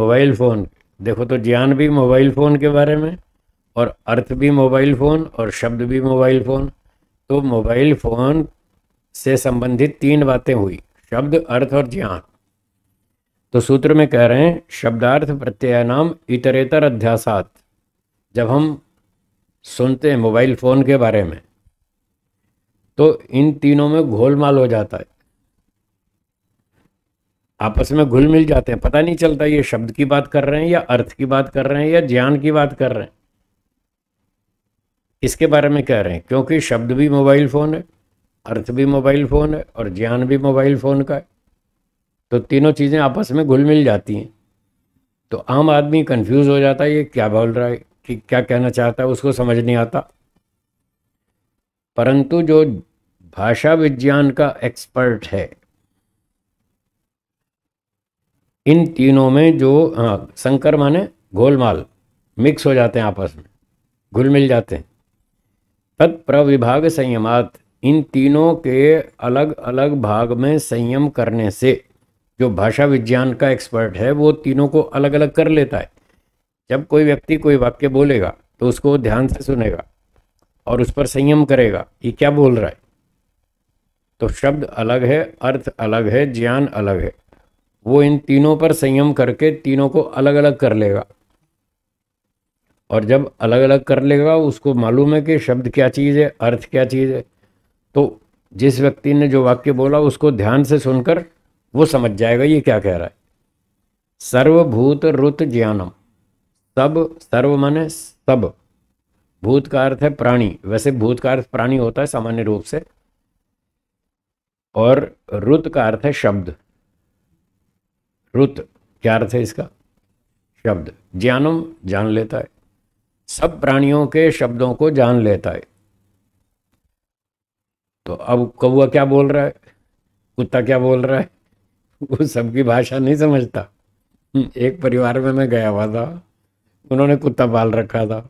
Speaker 1: मोबाइल फ़ोन देखो तो ज्ञान भी मोबाइल फ़ोन के बारे में और अर्थ भी मोबाइल फ़ोन और शब्द भी मोबाइल फ़ोन तो मोबाइल फ़ोन से संबंधित तीन बातें हुई शब्द अर्थ और ज्ञान तो सूत्र में कह रहे हैं शब्दार्थ प्रत्यय नाम इतरेतर अध्यासात जब हम सुनते हैं मोबाइल फ़ोन के बारे में तो इन तीनों में घोलमाल हो जाता है आपस में घुल मिल जाते हैं पता नहीं चलता ये शब्द की बात कर रहे हैं या अर्थ की बात कर रहे हैं या ज्ञान की बात कर रहे हैं इसके बारे में कह रहे हैं क्योंकि शब्द भी मोबाइल फ़ोन है अर्थ भी मोबाइल फ़ोन है और ज्ञान भी मोबाइल फ़ोन का है तो तीनों चीज़ें आपस में घुल मिल जाती हैं तो आम आदमी कंफ्यूज हो जाता है ये क्या बोल रहा है कि क्या कहना चाहता है उसको समझ नहीं आता परंतु जो भाषा विज्ञान का एक्सपर्ट है इन तीनों में जो हाँ शंकर माने गोलमाल मिक्स हो जाते हैं आपस में घुल मिल जाते हैं तत्प्रविभाग संयमात इन तीनों के अलग अलग भाग में संयम करने से जो भाषा विज्ञान का एक्सपर्ट है वो तीनों को अलग अलग कर लेता है जब कोई व्यक्ति कोई वाक्य बोलेगा तो उसको ध्यान से सुनेगा और उस पर संयम करेगा ये क्या बोल रहा है तो शब्द अलग है अर्थ अलग है ज्ञान अलग है वो इन तीनों पर संयम करके तीनों को अलग अलग कर लेगा और जब अलग अलग कर लेगा उसको मालूम है कि शब्द क्या चीज़ है अर्थ क्या चीज़ है तो जिस व्यक्ति ने जो वाक्य बोला उसको ध्यान से सुनकर वो समझ जाएगा ये क्या कह रहा है सर्वभूत रुत ज्ञानम सब सर्व माने सब भूत का अर्थ है प्राणी वैसे भूत का अर्थ प्राणी होता है सामान्य रूप से और रुत का अर्थ है शब्द रुत क्या अर्थ है इसका शब्द ज्ञानम जान लेता है सब प्राणियों के शब्दों को जान लेता है तो अब कौआ क्या बोल रहा है कुत्ता क्या बोल रहा है वो सबकी भाषा नहीं समझता हम्म। एक परिवार में मैं गया हुआ था उन्होंने कुत्ता पाल रखा था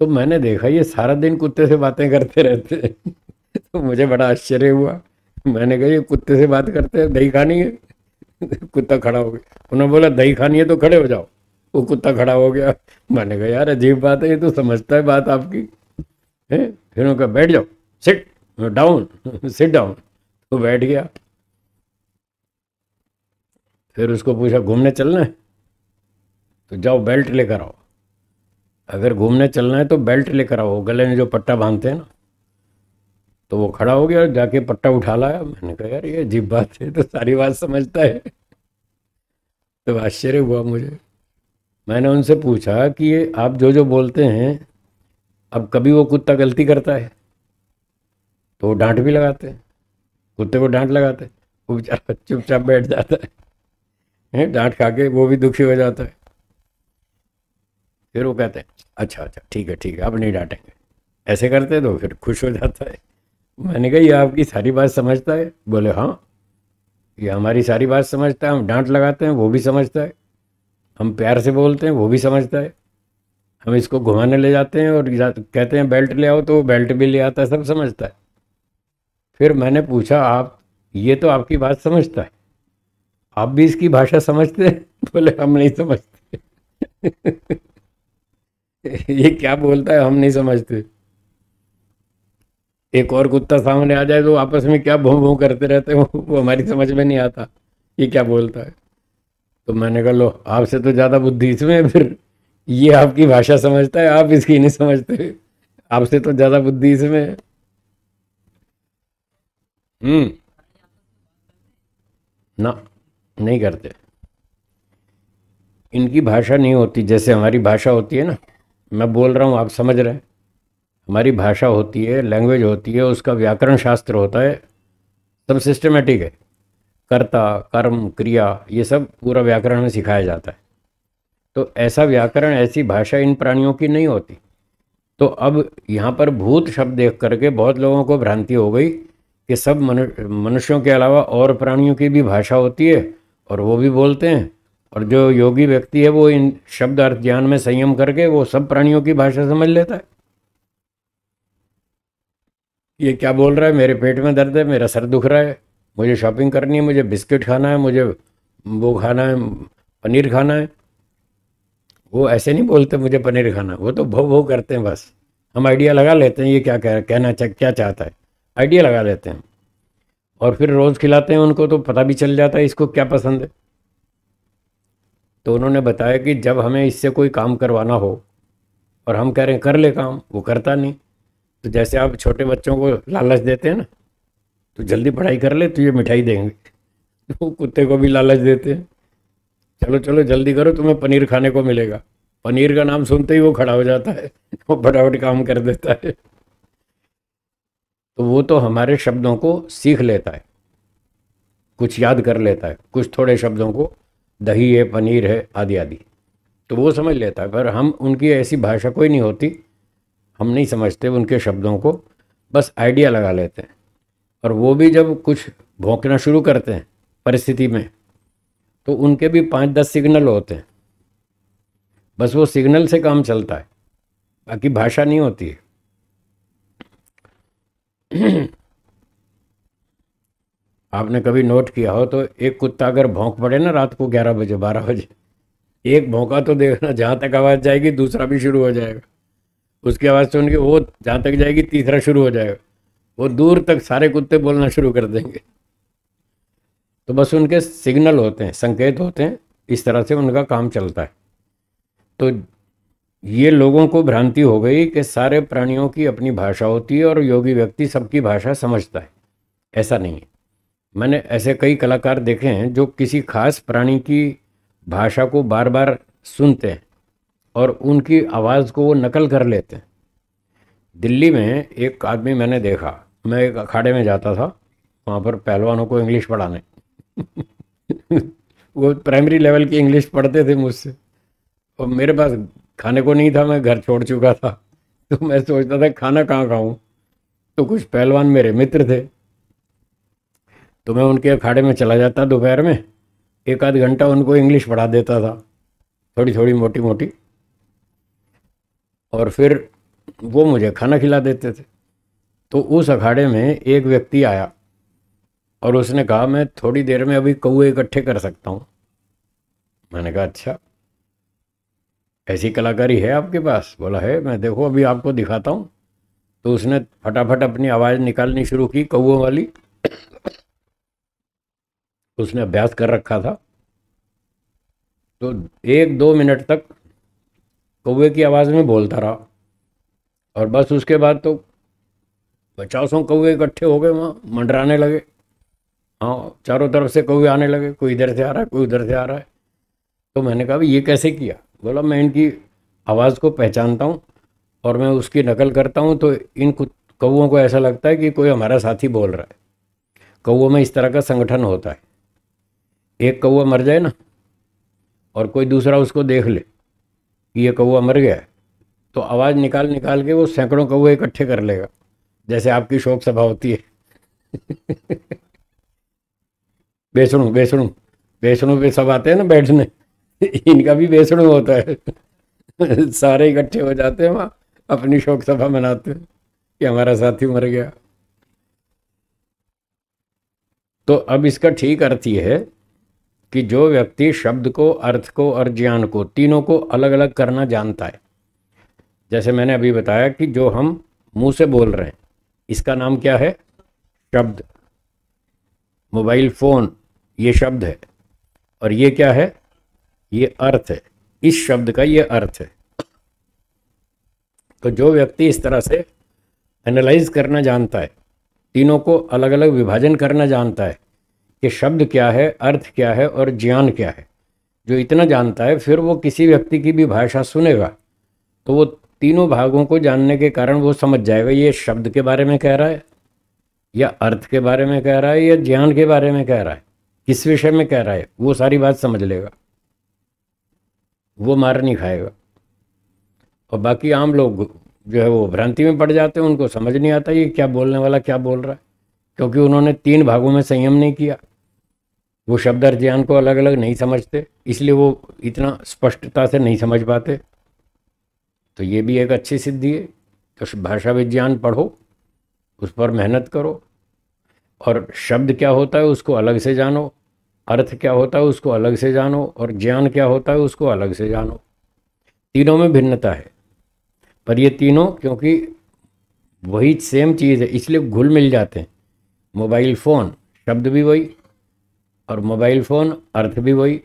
Speaker 1: तो मैंने देखा ये सारा दिन कुत्ते से बातें करते रहते हैं तो मुझे बड़ा आश्चर्य हुआ मैंने कहा ये कुत्ते से बात करते हैं दही खानी है कुत्ता खड़ा हो गया उन्होंने बोला दही खानी है तो खड़े हो जाओ वो कुत्ता खड़ा हो गया मैंने कहा यार अजीब बात है ये तो समझता है बात आपकी है फिर उनका बैठ जाओ सिट डाउन सिट डाउन तो बैठ गया फिर उसको पूछा घूमने चलना है तो जाओ बेल्ट लेकर आओ अगर घूमने चलना है तो बेल्ट लेकर आओ गले में जो पट्टा बांधते हैं ना तो वो खड़ा हो गया जाके पट्टा उठा लाया मैंने कहा यार ये अजीब बात है तो सारी बात समझता है तो आश्चर्य हुआ मुझे मैंने उनसे पूछा कि ये आप जो जो बोलते हैं अब कभी वो कुत्ता गलती करता है तो वो डांट भी लगाते हैं कुत्ते को डांट लगाते हैं वो बेचारा चुपचाप बैठ जाता है डांट खा के वो भी दुखी हो जाता है फिर वो कहते हैं अच्छा अच्छा ठीक है ठीक है अब नहीं डांटेंगे ऐसे करते तो फिर खुश हो जाता है मैंने कहा ये आपकी सारी बात समझता है बोले हाँ ये हमारी सारी बात समझता है हम डांट लगाते हैं वो भी समझता है हम प्यार से बोलते हैं वो भी समझता है हम इसको घुमाने ले जाते हैं और कहते हैं बेल्ट ले आओ तो वो बेल्ट भी ले आता है सब समझता है फिर मैंने पूछा आप ये तो आपकी बात समझता है आप भी इसकी भाषा समझते हैं बोले हम नहीं समझते ये क्या बोलता है हम नहीं समझते एक और कुत्ता सामने आ जाए तो आपस में क्या भों भों करते रहते हो वो हमारी समझ में नहीं आता ये क्या बोलता है तो मैंने कहा लो आपसे तो ज़्यादा बुद्धि इसमें है फिर ये आपकी भाषा समझता है आप इसकी नहीं समझते आपसे तो ज़्यादा बुद्धि इसमें है हम्म ना नहीं करते इनकी भाषा नहीं होती जैसे हमारी भाषा होती है ना मैं बोल रहा हूँ आप समझ रहे हैं हमारी भाषा होती है लैंग्वेज होती है उसका व्याकरण शास्त्र होता है सब सिस्टमेटिक है कर्ता कर्म क्रिया ये सब पूरा व्याकरण में सिखाया जाता है तो ऐसा व्याकरण ऐसी भाषा इन प्राणियों की नहीं होती तो अब यहाँ पर भूत शब्द देख करके बहुत लोगों को भ्रांति हो गई कि सब मनुष्यों के अलावा और प्राणियों की भी भाषा होती है और वो भी बोलते हैं और जो योगी व्यक्ति है वो इन शब्द अर्थ ज्ञान में संयम करके वो सब प्राणियों की भाषा समझ लेता है ये क्या बोल रहा है मेरे पेट में दर्द है मेरा सर दुख रहा है मुझे शॉपिंग करनी है मुझे बिस्किट खाना है मुझे वो खाना है पनीर खाना है वो ऐसे नहीं बोलते मुझे पनीर खाना वो तो भो भो करते हैं बस हम आइडिया लगा लेते हैं ये क्या कह कहना क्या चाहता है आइडिया लगा लेते हैं और फिर रोज़ खिलाते हैं उनको तो पता भी चल जाता है इसको क्या पसंद है तो उन्होंने बताया कि जब हमें इससे कोई काम करवाना हो और हम कह रहे हैं कर ले काम वो करता नहीं तो जैसे आप छोटे बच्चों को लालच देते हैं ना तो जल्दी पढ़ाई कर ले तो ये मिठाई देंगे तो कुत्ते को भी लालच देते हैं चलो चलो जल्दी करो तुम्हें पनीर खाने को मिलेगा पनीर का नाम सुनते ही वो खड़ा हो जाता है वो फटाफट काम कर देता है तो वो तो हमारे शब्दों को सीख लेता है कुछ याद कर लेता है कुछ थोड़े शब्दों को दही है पनीर है आदि आदि तो वो समझ लेता है पर हम उनकी ऐसी भाषा कोई नहीं होती हम नहीं समझते उनके शब्दों को बस आइडिया लगा लेते हैं और वो भी जब कुछ भोंकना शुरू करते हैं परिस्थिति में तो उनके भी पाँच दस सिग्नल होते हैं बस वो सिग्नल से काम चलता है बाकी भाषा नहीं होती है आपने कभी नोट किया हो तो एक कुत्ता अगर भौंक पड़े ना रात को ग्यारह बजे बारह बजे एक भौंका तो देखना जहाँ तक आवाज़ जाएगी दूसरा भी शुरू हो जाएगा उसकी आवाज़ सुन के वो जहाँ तक जाएगी तीसरा शुरू हो जाएगा वो दूर तक सारे कुत्ते बोलना शुरू कर देंगे तो बस उनके सिग्नल होते हैं संकेत होते हैं इस तरह से उनका काम चलता है तो ये लोगों को भ्रांति हो गई कि सारे प्राणियों की अपनी भाषा होती है और योगी व्यक्ति सबकी भाषा समझता है ऐसा नहीं है मैंने ऐसे कई कलाकार देखे हैं जो किसी खास प्राणी की भाषा को बार बार सुनते हैं और उनकी आवाज़ को वो नकल कर लेते हैं दिल्ली में एक आदमी मैंने देखा मैं एक अखाड़े में जाता था वहाँ पर पहलवानों को इंग्लिश पढ़ाने वो प्राइमरी लेवल की इंग्लिश पढ़ते थे मुझसे और मेरे पास खाने को नहीं था मैं घर छोड़ चुका था तो मैं सोचता था खाना कहाँ खाऊँ तो कुछ पहलवान मेरे मित्र थे तो मैं उनके अखाड़े में चला जाता दोपहर में एक आध घंटा उनको इंग्लिश पढ़ा देता था थोड़ी थोड़ी मोटी मोटी और फिर वो मुझे खाना खिला देते थे तो उस अखाड़े में एक व्यक्ति आया और उसने कहा मैं थोड़ी देर में अभी कौए इकट्ठे कर सकता हूँ मैंने कहा अच्छा ऐसी कलाकारी है आपके पास बोला है मैं देखो अभी आपको दिखाता हूँ तो उसने फटाफट अपनी आवाज़ निकालनी शुरू की कौओं वाली उसने अभ्यास कर रखा था तो एक दो मिनट तक कौए की आवाज़ में बोलता रहा और बस उसके बाद तो पचासों कौए इकट्ठे हो गए वहाँ मंडराने लगे हाँ चारों तरफ से कौए आने लगे कोई इधर से आ रहा है कोई उधर से आ रहा है तो मैंने कहा भाई ये कैसे किया बोला मैं इनकी आवाज़ को पहचानता हूँ और मैं उसकी नकल करता हूँ तो इन कौओं को ऐसा लगता है कि कोई हमारा साथी बोल रहा है कौओं में इस तरह का संगठन होता है एक कौआ मर जाए ना और कोई दूसरा उसको देख ले कि ये कौआ मर गया है तो आवाज़ निकाल निकाल के वो सैकड़ों कौए इकट्ठे कर लेगा जैसे आपकी शोक सभा होती है बेसणू बेसणू बेसणू पे सब आते हैं ना बैठने इनका भी बेसड़ू होता है सारे इकट्ठे हो जाते हैं वहाँ अपनी शोक सभा मनाते हैं कि हमारा साथी मर गया तो अब इसका ठीक अर्थ यह है कि जो व्यक्ति शब्द को अर्थ को और ज्ञान को तीनों को अलग अलग करना जानता है जैसे मैंने अभी बताया कि जो हम मुंह से बोल रहे हैं इसका नाम क्या है शब्द मोबाइल फ़ोन ये शब्द है और ये क्या है ये अर्थ है इस शब्द का ये अर्थ है तो जो व्यक्ति इस तरह से एनालाइज करना जानता है तीनों को अलग अलग विभाजन करना जानता है कि शब्द क्या है अर्थ क्या है और ज्ञान क्या है जो इतना जानता है फिर वो किसी व्यक्ति की भी भाषा सुनेगा तो वो तीनों भागों को जानने के कारण वो समझ जाएगा ये शब्द के बारे में कह रहा है या अर्थ के बारे में कह रहा है या ज्ञान के बारे में कह रहा है किस विषय में कह रहा है वो सारी बात समझ लेगा वो मार नहीं खाएगा और बाकी आम लोग जो है वो भ्रांति में पड़ जाते हैं उनको समझ नहीं आता ये क्या बोलने वाला क्या बोल रहा है क्योंकि उन्होंने तीन भागों में संयम नहीं किया वो शब्द और ज्ञान को अलग अलग नहीं समझते इसलिए वो इतना स्पष्टता से नहीं समझ पाते तो ये भी एक अच्छी सिद्धि है तो भाषा विज्ञान पढ़ो उस पर मेहनत करो और शब्द क्या होता है उसको अलग से जानो अर्थ क्या होता है उसको अलग से जानो और ज्ञान क्या होता है उसको अलग से जानो तीनों में भिन्नता है पर ये तीनों क्योंकि वही सेम चीज़ है इसलिए घुल मिल जाते हैं मोबाइल फ़ोन शब्द भी वही और मोबाइल फ़ोन अर्थ भी वही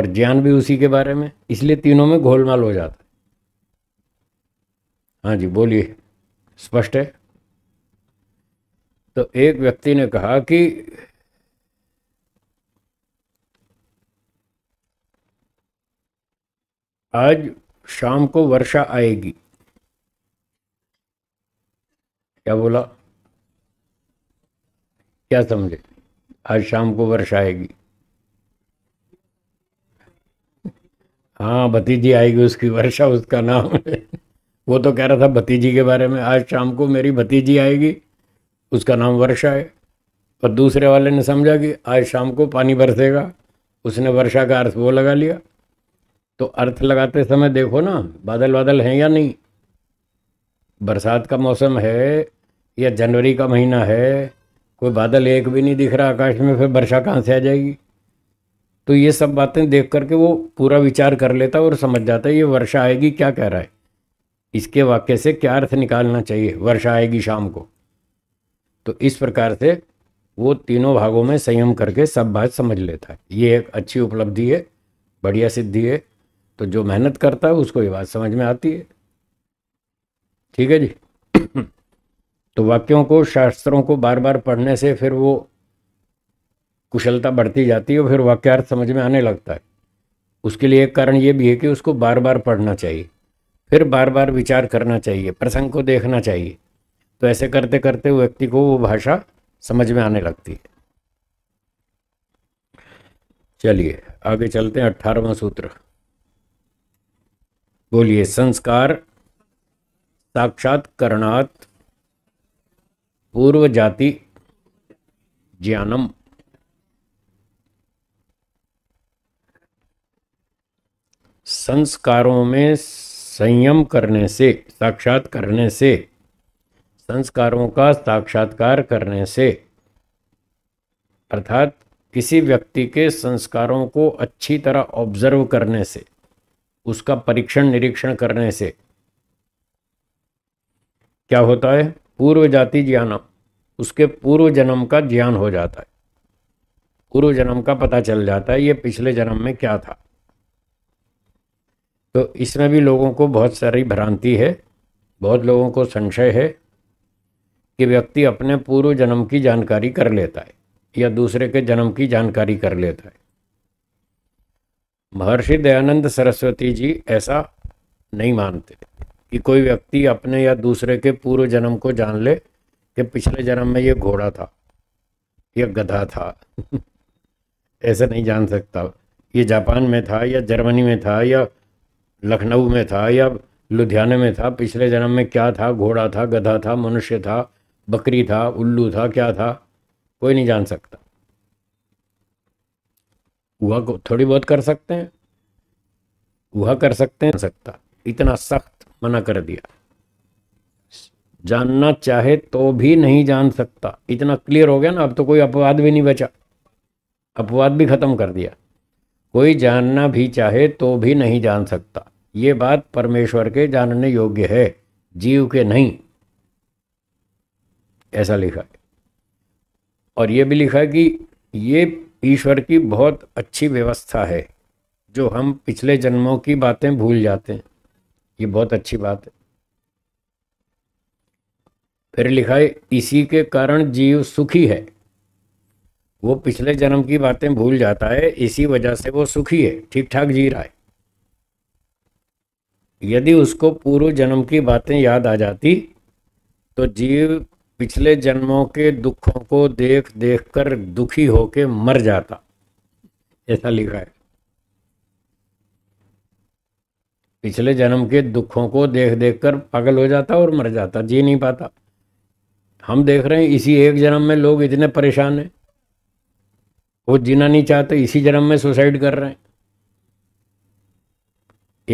Speaker 1: और ज्ञान भी उसी के बारे में इसलिए तीनों में घोलमाल हो जाता है हाँ जी बोलिए स्पष्ट है तो एक व्यक्ति ने कहा कि आज शाम को वर्षा आएगी क्या बोला क्या समझे आज शाम को वर्षा आएगी हाँ भतीजी आएगी उसकी वर्षा उसका नाम है वो तो कह रहा था भतीजी के बारे में आज शाम को मेरी भतीजी आएगी उसका नाम वर्षा है और दूसरे वाले ने समझा कि आज शाम को पानी बरसेगा उसने वर्षा का अर्थ वो लगा लिया तो अर्थ लगाते समय देखो ना बादल बादल हैं या नहीं बरसात का मौसम है या जनवरी का महीना है कोई बादल एक भी नहीं दिख रहा आकाश में फिर वर्षा कहाँ से आ जाएगी तो ये सब बातें देख करके वो पूरा विचार कर लेता और समझ जाता है ये वर्षा आएगी क्या कह रहा है इसके वाक्य से क्या अर्थ निकालना चाहिए वर्षा आएगी शाम को तो इस प्रकार से वो तीनों भागों में संयम करके सब बात समझ लेता है ये एक अच्छी उपलब्धि है बढ़िया सिद्धि है तो जो मेहनत करता है उसको ये बात समझ में आती है ठीक है जी तो वाक्यों को शास्त्रों को बार बार पढ़ने से फिर वो कुशलता बढ़ती जाती है और फिर वाक्यार्थ समझ में आने लगता है उसके लिए एक कारण ये भी है कि उसको बार बार पढ़ना चाहिए फिर बार बार विचार करना चाहिए प्रसंग को देखना चाहिए तो ऐसे करते करते व्यक्ति को वो भाषा समझ में आने लगती है चलिए आगे चलते हैं अट्ठारहवा सूत्र बोलिए संस्कार साक्षात पूर्व जाति ज्ञानम संस्कारों में संयम करने से साक्षात करने से संस्कारों का साक्षात्कार करने से अर्थात किसी व्यक्ति के संस्कारों को अच्छी तरह ऑब्जर्व करने से उसका परीक्षण निरीक्षण करने से क्या होता है पूर्व जाति ज्ञानम उसके पूर्व जन्म का ज्ञान हो जाता है पूर्व जन्म का पता चल जाता है ये पिछले जन्म में क्या था तो इसमें भी लोगों को बहुत सारी भ्रांति है बहुत लोगों को संशय है कि व्यक्ति अपने पूर्व जन्म की जानकारी कर लेता है या दूसरे के जन्म की जानकारी कर लेता है महर्षि दयानंद सरस्वती जी ऐसा नहीं मानते कि कोई व्यक्ति अपने या दूसरे के पूर्व जन्म को जान ले कि पिछले जन्म में ये घोड़ा था या गधा था ऐसा नहीं जान सकता ये जापान में था या जर्मनी में था या लखनऊ में था या लुधियाने में था पिछले जन्म में क्या था घोड़ा था गधा था मनुष्य था बकरी था उल्लू था क्या था कोई नहीं जान सकता वह थोड़ी बहुत कर सकते हैं वह कर सकते हैं सकता इतना सख्त मना कर दिया जानना चाहे तो भी नहीं जान सकता इतना क्लियर हो गया ना अब तो कोई अपवाद भी नहीं बचा अपवाद भी खत्म कर दिया कोई जानना भी चाहे तो भी नहीं जान सकता ये बात परमेश्वर के जानने योग्य है जीव के नहीं ऐसा लिखा है और ये भी लिखा है कि ये ईश्वर की बहुत अच्छी व्यवस्था है जो हम पिछले जन्मों की बातें भूल जाते हैं ये बहुत अच्छी बात है फिर लिखा है इसी के कारण जीव सुखी है वो पिछले जन्म की बातें भूल जाता है इसी वजह से वो सुखी है ठीक ठाक जी रहा है यदि उसको पूर्व जन्म की बातें याद आ जाती तो जीव पिछले जन्मों के दुखों को देख देख कर दुखी होके मर जाता ऐसा लिखा है पिछले जन्म के दुखों को देख देख कर पागल हो जाता और मर जाता जी नहीं पाता हम देख रहे हैं इसी एक जन्म में लोग इतने परेशान हैं वो जीना नहीं चाहते इसी जन्म में सुसाइड कर रहे हैं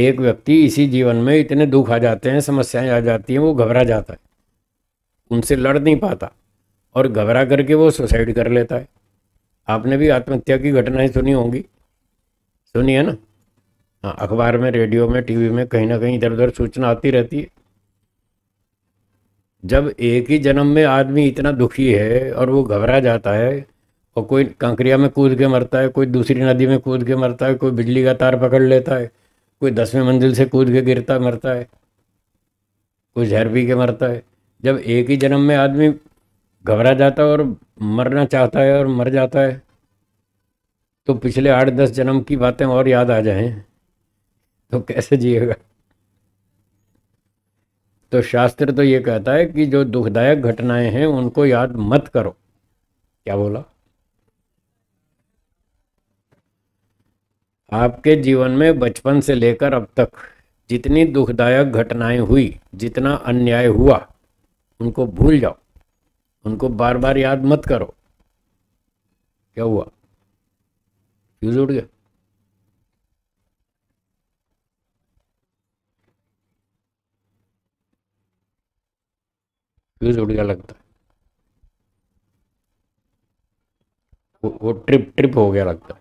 Speaker 1: एक व्यक्ति इसी जीवन में इतने दुख आ जाते हैं समस्याएं आ जाती हैं वो घबरा जाता है उनसे लड़ नहीं पाता और घबरा करके वो सुसाइड कर लेता है आपने भी आत्महत्या की घटनाएं सुनी होंगी सुनी है ना हाँ अखबार में रेडियो में टीवी में कहीं ना कहीं इधर उधर सूचना आती रहती है जब एक ही जन्म में आदमी इतना दुखी है और वो घबरा जाता है और कोई कंकरिया में कूद के मरता है कोई दूसरी नदी में कूद के मरता है कोई बिजली का तार पकड़ लेता है कोई दसवें मंजिल से कूद के गिरता मरता है कोई जहर पी के मरता है जब एक ही जन्म में आदमी घबरा जाता है और मरना चाहता है और मर जाता है तो पिछले आठ दस जन्म की बातें और याद आ जाएं तो कैसे जिएगा तो शास्त्र तो ये कहता है कि जो दुखदायक घटनाएं हैं उनको याद मत करो क्या बोला आपके जीवन में बचपन से लेकर अब तक जितनी दुखदायक घटनाएं हुई जितना अन्याय हुआ उनको भूल जाओ उनको बार बार याद मत करो क्या हुआ फ्यूज उड़ गया फ्यूज उड़ गया लगता है वो, वो ट्रिप ट्रिप हो गया लगता है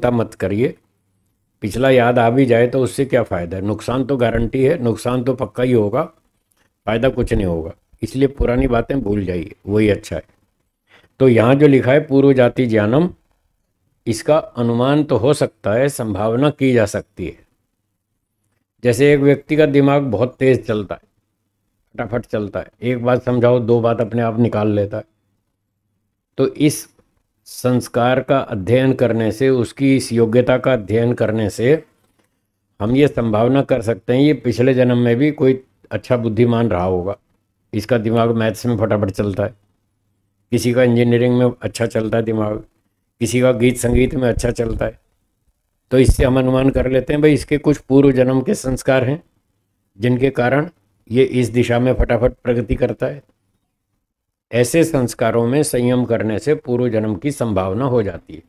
Speaker 1: चिंता मत करिए पिछला याद आ भी जाए तो उससे क्या फ़ायदा है नुकसान तो गारंटी है नुकसान तो पक्का ही होगा फ़ायदा कुछ नहीं होगा इसलिए पुरानी बातें भूल जाइए वही अच्छा है तो यहाँ जो लिखा है पूर्व जाति ज्ञानम इसका अनुमान तो हो सकता है संभावना की जा सकती है जैसे एक व्यक्ति का दिमाग बहुत तेज़ चलता है फटाफट चलता है एक बात समझाओ दो बात अपने आप निकाल लेता है तो इस संस्कार का अध्ययन करने से उसकी इस योग्यता का अध्ययन करने से हम ये संभावना कर सकते हैं ये पिछले जन्म में भी कोई अच्छा बुद्धिमान रहा होगा इसका दिमाग मैथ्स में फटाफट चलता है किसी का इंजीनियरिंग में अच्छा चलता है दिमाग किसी का गीत संगीत में अच्छा चलता है तो इससे हम अनुमान कर लेते हैं भाई इसके कुछ पूर्व जन्म के संस्कार हैं जिनके कारण ये इस दिशा में फटाफट प्रगति करता है ऐसे संस्कारों में संयम करने से पूर्व जन्म की संभावना हो जाती है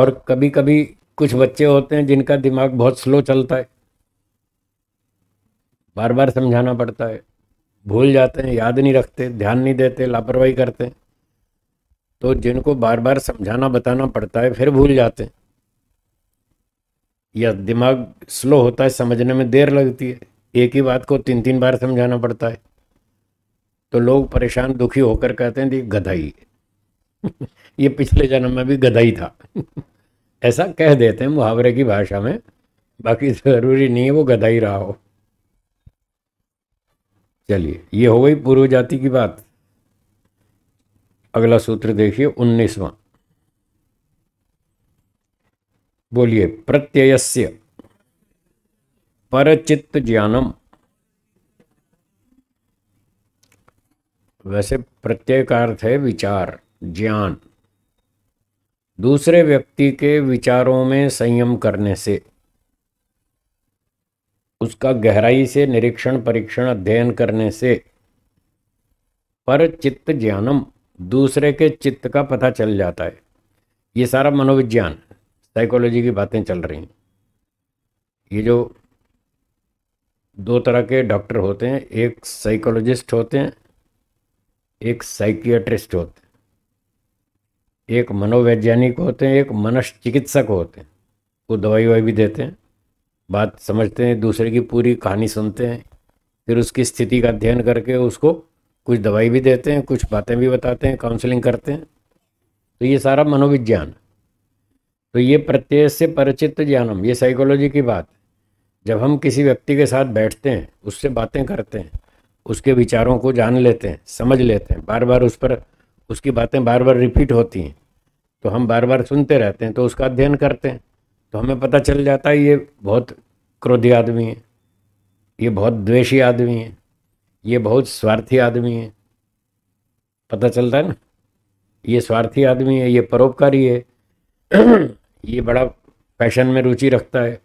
Speaker 1: और कभी कभी कुछ बच्चे होते हैं जिनका दिमाग बहुत स्लो चलता है बार बार समझाना पड़ता है भूल जाते हैं याद नहीं रखते ध्यान नहीं देते लापरवाही करते हैं तो जिनको बार बार समझाना बताना पड़ता है फिर भूल जाते हैं या दिमाग स्लो होता है समझने में देर लगती है एक ही बात को तीन तीन बार समझाना पड़ता है तो लोग परेशान दुखी होकर कहते हैं गधाई ये पिछले जन्म में भी गधाई था ऐसा कह देते हैं मुहावरे की भाषा में बाकी ज़रूरी नहीं है वो गधाई रहा हो चलिए ये हो गई पूर्व जाति की बात अगला सूत्र देखिए उन्नीसवा बोलिए प्रत्ययस्य परचित्त ज्ञानम वैसे प्रत्यय का अर्थ है विचार ज्ञान दूसरे व्यक्ति के विचारों में संयम करने से उसका गहराई से निरीक्षण परीक्षण अध्ययन करने से पर चित्त ज्ञानम दूसरे के चित्त का पता चल जाता है ये सारा मनोविज्ञान साइकोलॉजी की बातें चल रही हैं ये जो दो तरह के डॉक्टर होते हैं एक साइकोलॉजिस्ट होते हैं एक साइकियाट्रिस्ट होते हैं एक मनोवैज्ञानिक होते हैं एक मनश्चिकित्सक होते हैं वो दवाई ववाई भी देते हैं बात समझते हैं दूसरे की पूरी कहानी सुनते हैं फिर उसकी स्थिति का अध्ययन करके उसको कुछ दवाई भी देते हैं कुछ बातें भी बताते हैं काउंसलिंग करते हैं तो ये सारा मनोविज्ञान तो ये प्रत्यय से परिचित ज्ञानम ये साइकोलॉजी की बात जब हम किसी व्यक्ति के साथ बैठते हैं उससे बातें करते हैं उसके विचारों को जान लेते हैं समझ लेते हैं बार बार उस पर उसकी बातें बार बार रिपीट होती हैं तो हम बार बार सुनते रहते हैं तो उसका अध्ययन करते हैं तो हमें पता चल जाता है ये बहुत क्रोधी आदमी है ये बहुत द्वेषी आदमी है ये बहुत स्वार्थी आदमी है पता चलता है ना ये स्वार्थी आदमी है ये परोपकारी है ये बड़ा फैशन में रुचि रखता है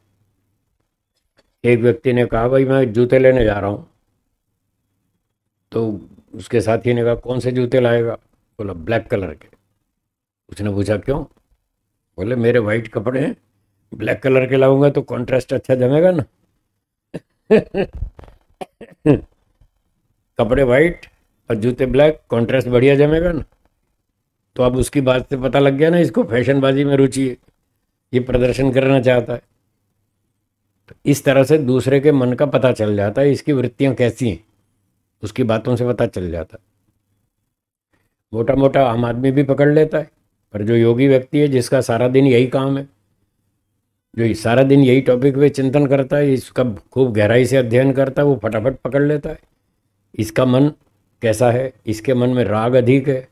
Speaker 1: एक व्यक्ति ने कहा भाई मैं जूते लेने जा रहा हूँ तो उसके साथी ने कहा कौन से जूते लाएगा बोला ब्लैक कलर के उसने पूछा क्यों बोले मेरे वाइट कपड़े हैं ब्लैक कलर के लाऊंगा तो कॉन्ट्रास्ट अच्छा जमेगा ना कपड़े वाइट और जूते ब्लैक कॉन्ट्रास्ट बढ़िया जमेगा ना तो अब उसकी बात से पता लग गया ना इसको फैशनबाजी में रुचि है ये प्रदर्शन करना चाहता है तो इस तरह से दूसरे के मन का पता चल जाता है इसकी वृत्तियाँ कैसी हैं उसकी बातों से पता चल जाता है मोटा मोटा आम आदमी भी पकड़ लेता है पर जो योगी व्यक्ति है जिसका सारा दिन यही काम है जो सारा दिन यही टॉपिक पे चिंतन करता है इसका खूब गहराई से अध्ययन करता है वो फटाफट पकड़ लेता है इसका मन कैसा है इसके मन में राग अधिक है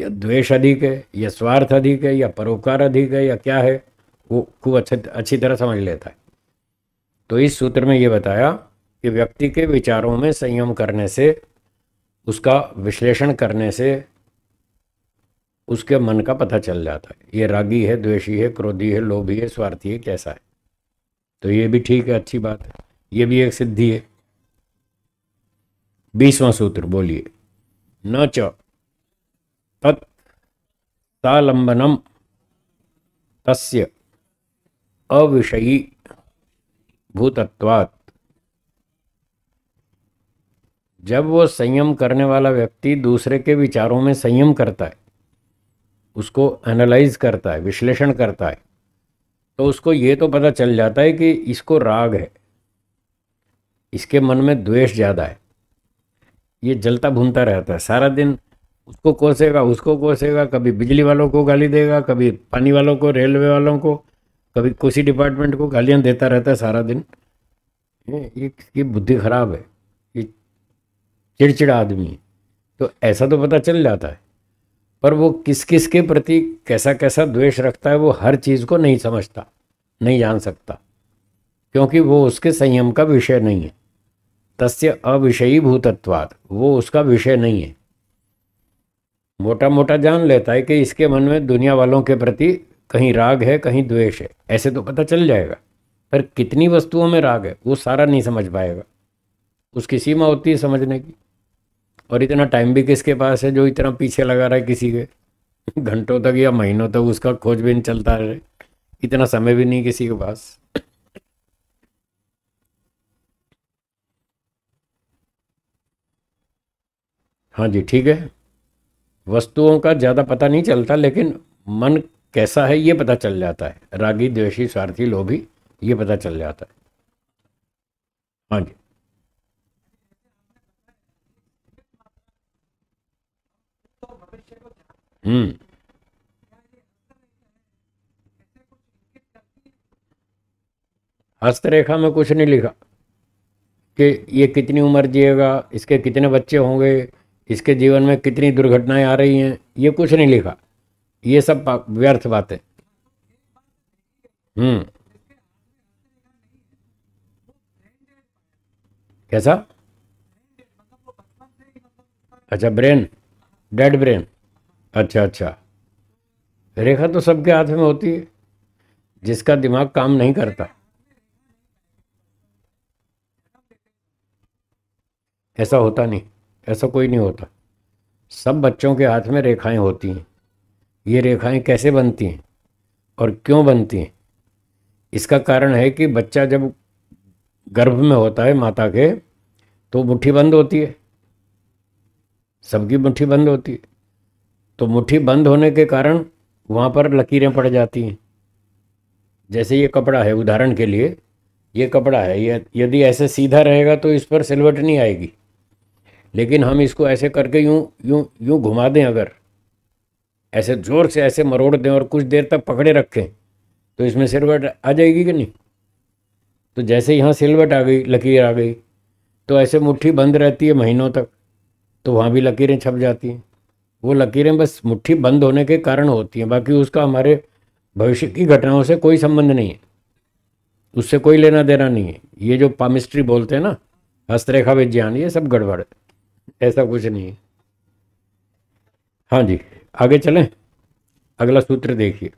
Speaker 1: या द्वेष अधिक है या स्वार्थ अधिक है या परोपकार अधिक है या क्या है वो खूब अच्छे अच्छी तरह समझ लेता है तो इस सूत्र में ये बताया कि व्यक्ति के विचारों में संयम करने से उसका विश्लेषण करने से उसके मन का पता चल जाता है ये रागी है द्वेषी है क्रोधी है लोभी है स्वार्थी है कैसा है तो ये भी ठीक है अच्छी बात है ये भी एक सिद्धि है बीसवां सूत्र बोलिए न च तत्लंबनम तस्य अविषयी भूतत्वात् जब वो संयम करने वाला व्यक्ति दूसरे के विचारों में संयम करता है उसको एनालाइज करता है विश्लेषण करता है तो उसको ये तो पता चल जाता है कि इसको राग है इसके मन में द्वेष ज़्यादा है ये जलता भूनता रहता है सारा दिन उसको कोसेगा उसको कोसेगा कभी बिजली वालों को गाली देगा कभी पानी वालों को रेलवे वालों को कभी कोसी डिपार्टमेंट को गालियाँ देता रहता है सारा दिन ये इसकी बुद्धि ख़राब है चिड़चिड़ा आदमी है तो ऐसा तो पता चल जाता है पर वो किस किस के प्रति कैसा कैसा द्वेष रखता है वो हर चीज़ को नहीं समझता नहीं जान सकता क्योंकि वो उसके संयम का विषय नहीं है तस्य अविषयी भूतत्वाद वो उसका विषय नहीं है मोटा मोटा जान लेता है कि इसके मन में दुनिया वालों के प्रति कहीं राग है कहीं द्वेष है ऐसे तो पता चल जाएगा पर कितनी वस्तुओं में राग है वो सारा नहीं समझ पाएगा उसकी सीमा होती है समझने की और इतना टाइम भी किसके पास है जो इतना पीछे लगा रहा है किसी के घंटों तक या महीनों तक उसका खोजबीन चलता रहे इतना समय भी नहीं किसी के पास हाँ जी ठीक है वस्तुओं का ज़्यादा पता नहीं चलता लेकिन मन कैसा है ये पता चल जाता है रागी द्वेषी स्वार्थी लोभी ये पता चल जाता है हाँ जी हम्म हस्तरेखा में कुछ नहीं लिखा कि ये कितनी उम्र जिएगा इसके कितने बच्चे होंगे इसके जीवन में कितनी दुर्घटनाएं आ रही हैं ये कुछ नहीं लिखा ये सब व्यर्थ बातें हम्म कैसा अच्छा ब्रेन डेड ब्रेन अच्छा अच्छा रेखा तो सबके हाथ में होती है जिसका दिमाग काम नहीं करता ऐसा होता नहीं ऐसा कोई नहीं होता सब बच्चों के हाथ में रेखाएं होती हैं ये रेखाएं कैसे बनती हैं और क्यों बनती हैं इसका कारण है कि बच्चा जब गर्भ में होता है माता के तो मुट्ठी बंद होती है सबकी मुट्ठी बंद होती है तो मुट्ठी बंद होने के कारण वहाँ पर लकीरें पड़ जाती हैं जैसे ये कपड़ा है उदाहरण के लिए ये कपड़ा है ये यदि ऐसे सीधा रहेगा तो इस पर सिलवट नहीं आएगी लेकिन हम इसको ऐसे करके यूँ यूँ यूँ घुमा दें अगर ऐसे ज़ोर से ऐसे मरोड़ दें और कुछ देर तक पकड़े रखें तो इसमें सिलवट आ जाएगी कि नहीं तो जैसे यहाँ सिलवट आ गई लकीर आ गई तो ऐसे मुट्ठी बंद रहती है महीनों तक तो वहाँ भी लकीरें छप जाती हैं वो लकीरें बस मुट्ठी बंद होने के कारण होती हैं बाकी उसका हमारे भविष्य की घटनाओं से कोई संबंध नहीं है उससे कोई लेना देना नहीं है ये जो पामिस्ट्री बोलते हैं ना हस्तरेखा विज्ञान ये सब गड़बड़ है ऐसा कुछ नहीं है हाँ जी आगे चलें अगला सूत्र देखिए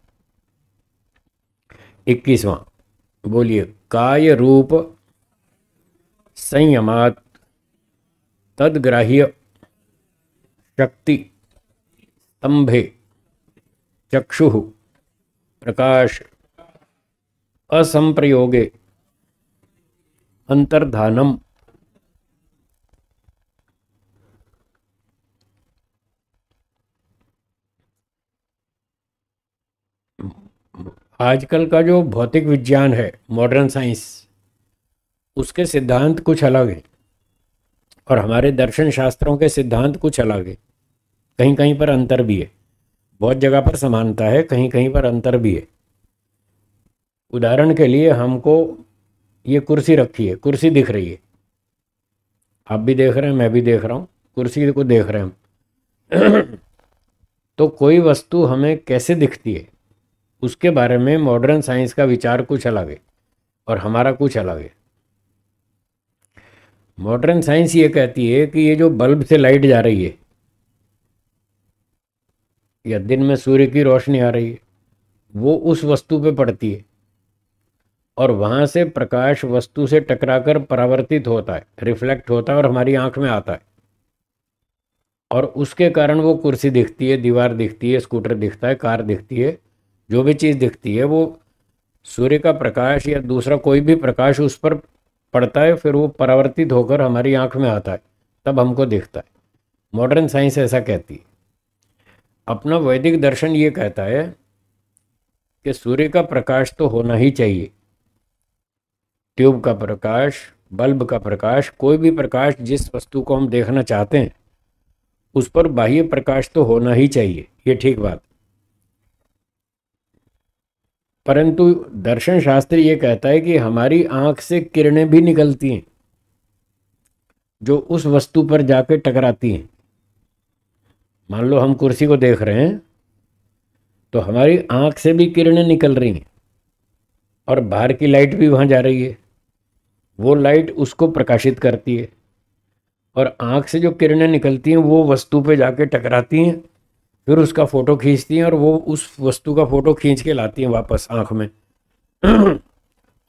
Speaker 1: इक्कीसवा बोलिए काय रूप संयमात तदग्राह्य शक्ति स्तंभे चक्षु प्रकाश असंप्रयोगे अंतर्धानम आजकल का जो भौतिक विज्ञान है मॉडर्न साइंस उसके सिद्धांत कुछ अलग हैं और हमारे दर्शन शास्त्रों के सिद्धांत कुछ अलग हैं कहीं कहीं पर अंतर भी है बहुत जगह पर समानता है कहीं कहीं पर अंतर भी है उदाहरण के लिए हमको ये कुर्सी रखी है कुर्सी दिख रही है आप भी देख रहे हैं मैं भी देख रहा हूँ कुर्सी को देख रहे हैं तो कोई वस्तु हमें कैसे दिखती है उसके बारे में मॉडर्न साइंस का विचार कुछ अलग है और हमारा कुछ अलग है मॉडर्न साइंस ये कहती है कि ये जो बल्ब से लाइट जा रही है या दिन में सूर्य की रोशनी आ रही है वो उस वस्तु पे पड़ती है और वहाँ से प्रकाश वस्तु से टकराकर परावर्तित होता है रिफ्लेक्ट होता है और हमारी आंख में आता है और उसके कारण वो कुर्सी दिखती है दीवार दिखती है स्कूटर दिखता है कार दिखती है जो भी चीज़ दिखती है वो सूर्य का प्रकाश या दूसरा कोई भी प्रकाश उस पर पड़ता है फिर वो परावर्तित होकर हमारी आंख में आता है तब हमको दिखता है मॉडर्न साइंस ऐसा कहती है अपना वैदिक दर्शन ये कहता है कि सूर्य का प्रकाश तो होना ही चाहिए ट्यूब का प्रकाश बल्ब का प्रकाश कोई भी प्रकाश जिस वस्तु को हम देखना चाहते हैं उस पर बाह्य प्रकाश तो होना ही चाहिए ये ठीक बात परंतु दर्शन शास्त्र ये कहता है कि हमारी आंख से किरणें भी निकलती हैं जो उस वस्तु पर जाकर टकराती हैं मान लो हम कुर्सी को देख रहे हैं तो हमारी आँख से भी किरणें निकल रही हैं और बाहर की लाइट भी वहाँ जा रही है वो लाइट उसको प्रकाशित करती है और आँख से जो किरणें निकलती हैं वो वस्तु पे जाके टकराती हैं फिर उसका फ़ोटो खींचती हैं और वो उस वस्तु का फ़ोटो खींच के लाती हैं वापस आँख में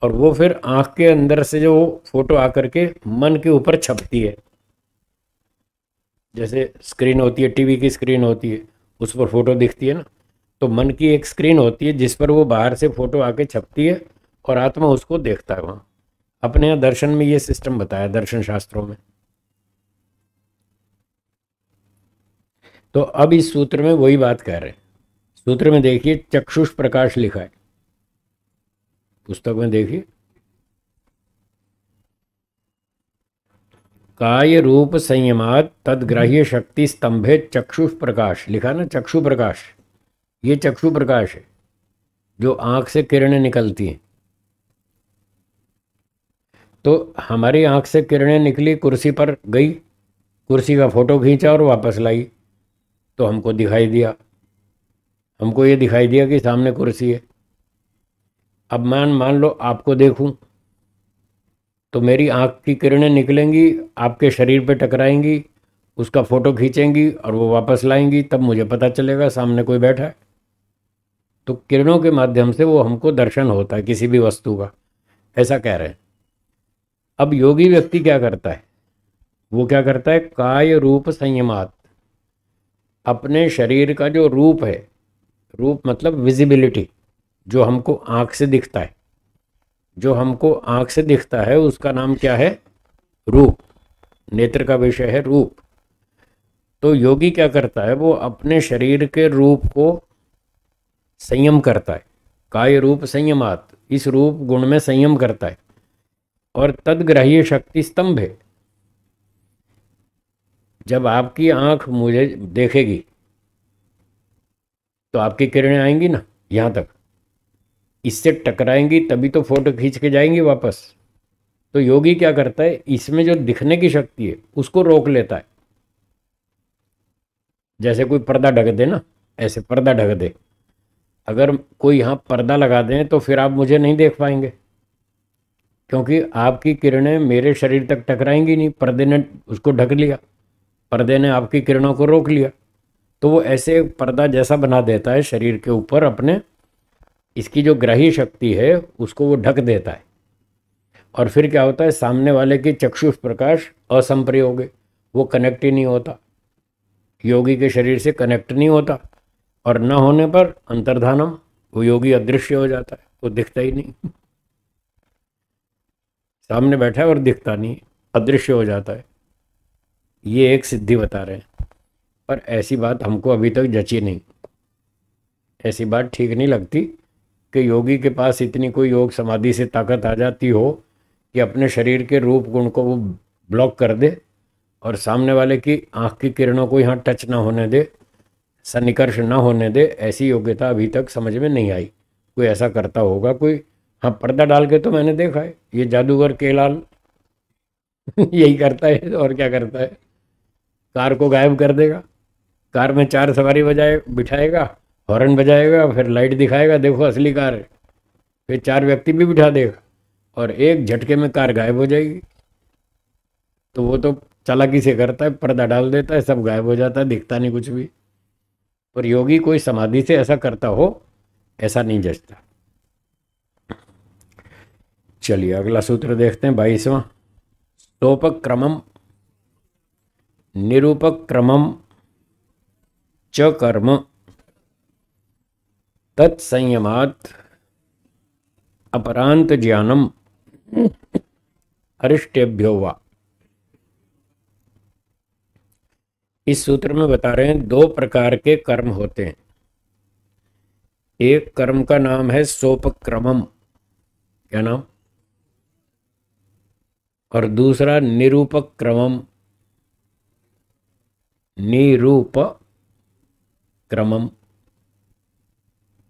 Speaker 1: और वो फिर आँख के अंदर से जो फ़ोटो आकर के मन के ऊपर छपती है जैसे स्क्रीन होती है टीवी की स्क्रीन होती है उस पर फ़ोटो दिखती है ना तो मन की एक स्क्रीन होती है जिस पर वो बाहर से फ़ोटो आके छपती है और आत्मा उसको देखता है वहाँ अपने यहाँ दर्शन में ये सिस्टम बताया दर्शन शास्त्रों में तो अब इस सूत्र में वही बात कह रहे हैं सूत्र में देखिए चक्षुष प्रकाश लिखा है पुस्तक में देखिए काय रूप संयमात तदग्राह्य शक्ति स्तंभे चक्षु प्रकाश लिखा ना चक्षु प्रकाश ये चक्षु प्रकाश है जो आँख से किरणें निकलती हैं तो हमारी आंख से किरणें निकली कुर्सी पर गई कुर्सी का फ़ोटो खींचा और वापस लाई तो हमको दिखाई दिया हमको ये दिखाई दिया कि सामने कुर्सी है अब मान मान लो आपको देखूं तो मेरी आँख की किरणें निकलेंगी आपके शरीर पे टकराएंगी उसका फ़ोटो खींचेंगी और वो वापस लाएंगी तब मुझे पता चलेगा सामने कोई बैठा है तो किरणों के माध्यम से वो हमको दर्शन होता है किसी भी वस्तु का ऐसा कह रहे हैं अब योगी व्यक्ति क्या करता है वो क्या करता है काय रूप संयमात अपने शरीर का जो रूप है रूप मतलब विजिबिलिटी जो हमको आँख से दिखता है जो हमको आँख से दिखता है उसका नाम क्या है रूप नेत्र का विषय है रूप तो योगी क्या करता है वो अपने शरीर के रूप को संयम करता है काय रूप संयमात इस रूप गुण में संयम करता है और तदग्राह्य शक्ति स्तंभ है जब आपकी आंख मुझे देखेगी तो आपकी किरणें आएंगी ना यहाँ तक इससे टकराएंगी तभी तो फोटो खींच के जाएंगी वापस तो योगी क्या करता है इसमें जो दिखने की शक्ति है उसको रोक लेता है जैसे कोई पर्दा ढक दे ना ऐसे पर्दा ढक दे अगर कोई यहाँ पर्दा लगा दें तो फिर आप मुझे नहीं देख पाएंगे क्योंकि आपकी किरणें मेरे शरीर तक टकराएंगी नहीं पर्दे ने उसको ढक लिया पर्दे ने आपकी किरणों को रोक लिया तो वो ऐसे पर्दा जैसा बना देता है शरीर के ऊपर अपने इसकी जो ग्रही शक्ति है उसको वो ढक देता है और फिर क्या होता है सामने वाले की चक्षुष प्रकाश असंप्रयोग है वो कनेक्ट ही नहीं होता योगी के शरीर से कनेक्ट नहीं होता और न होने पर अंतर्धानम वो योगी अदृश्य हो जाता है वो दिखता ही नहीं सामने बैठा है और दिखता नहीं अदृश्य हो जाता है ये एक सिद्धि बता रहे हैं पर ऐसी बात हमको अभी तक जची नहीं ऐसी बात ठीक नहीं लगती कि योगी के पास इतनी कोई योग समाधि से ताकत आ जाती हो कि अपने शरीर के रूप गुण को वो ब्लॉक कर दे और सामने वाले की आंख की किरणों को यहाँ टच ना होने दे सन्निकर्ष ना होने दे ऐसी योग्यता अभी तक समझ में नहीं आई कोई ऐसा करता होगा कोई हाँ पर्दा डाल के तो मैंने देखा है ये जादूगर के लाल यही करता है और क्या करता है कार को गायब कर देगा कार में चार सवारी बजाए बिठाएगा हॉर्न बजाएगा फिर लाइट दिखाएगा देखो असली कार है फिर चार व्यक्ति भी बिठा देगा और एक झटके में कार गायब हो जाएगी तो वो तो चालाकी से करता है पर्दा डाल देता है सब गायब हो जाता है दिखता नहीं कुछ भी और योगी कोई समाधि से ऐसा करता हो ऐसा नहीं जचता चलिए अगला सूत्र देखते हैं बाईसवां निरूपक क्रमम च कर्म तत्संयमात् अपरांत ज्ञानम अरिष्टेभ्यो वा इस सूत्र में बता रहे हैं दो प्रकार के कर्म होते हैं एक कर्म का नाम है सोपक्रमम क्या नाम और दूसरा निरूपक क्रमम निरूप क्रमम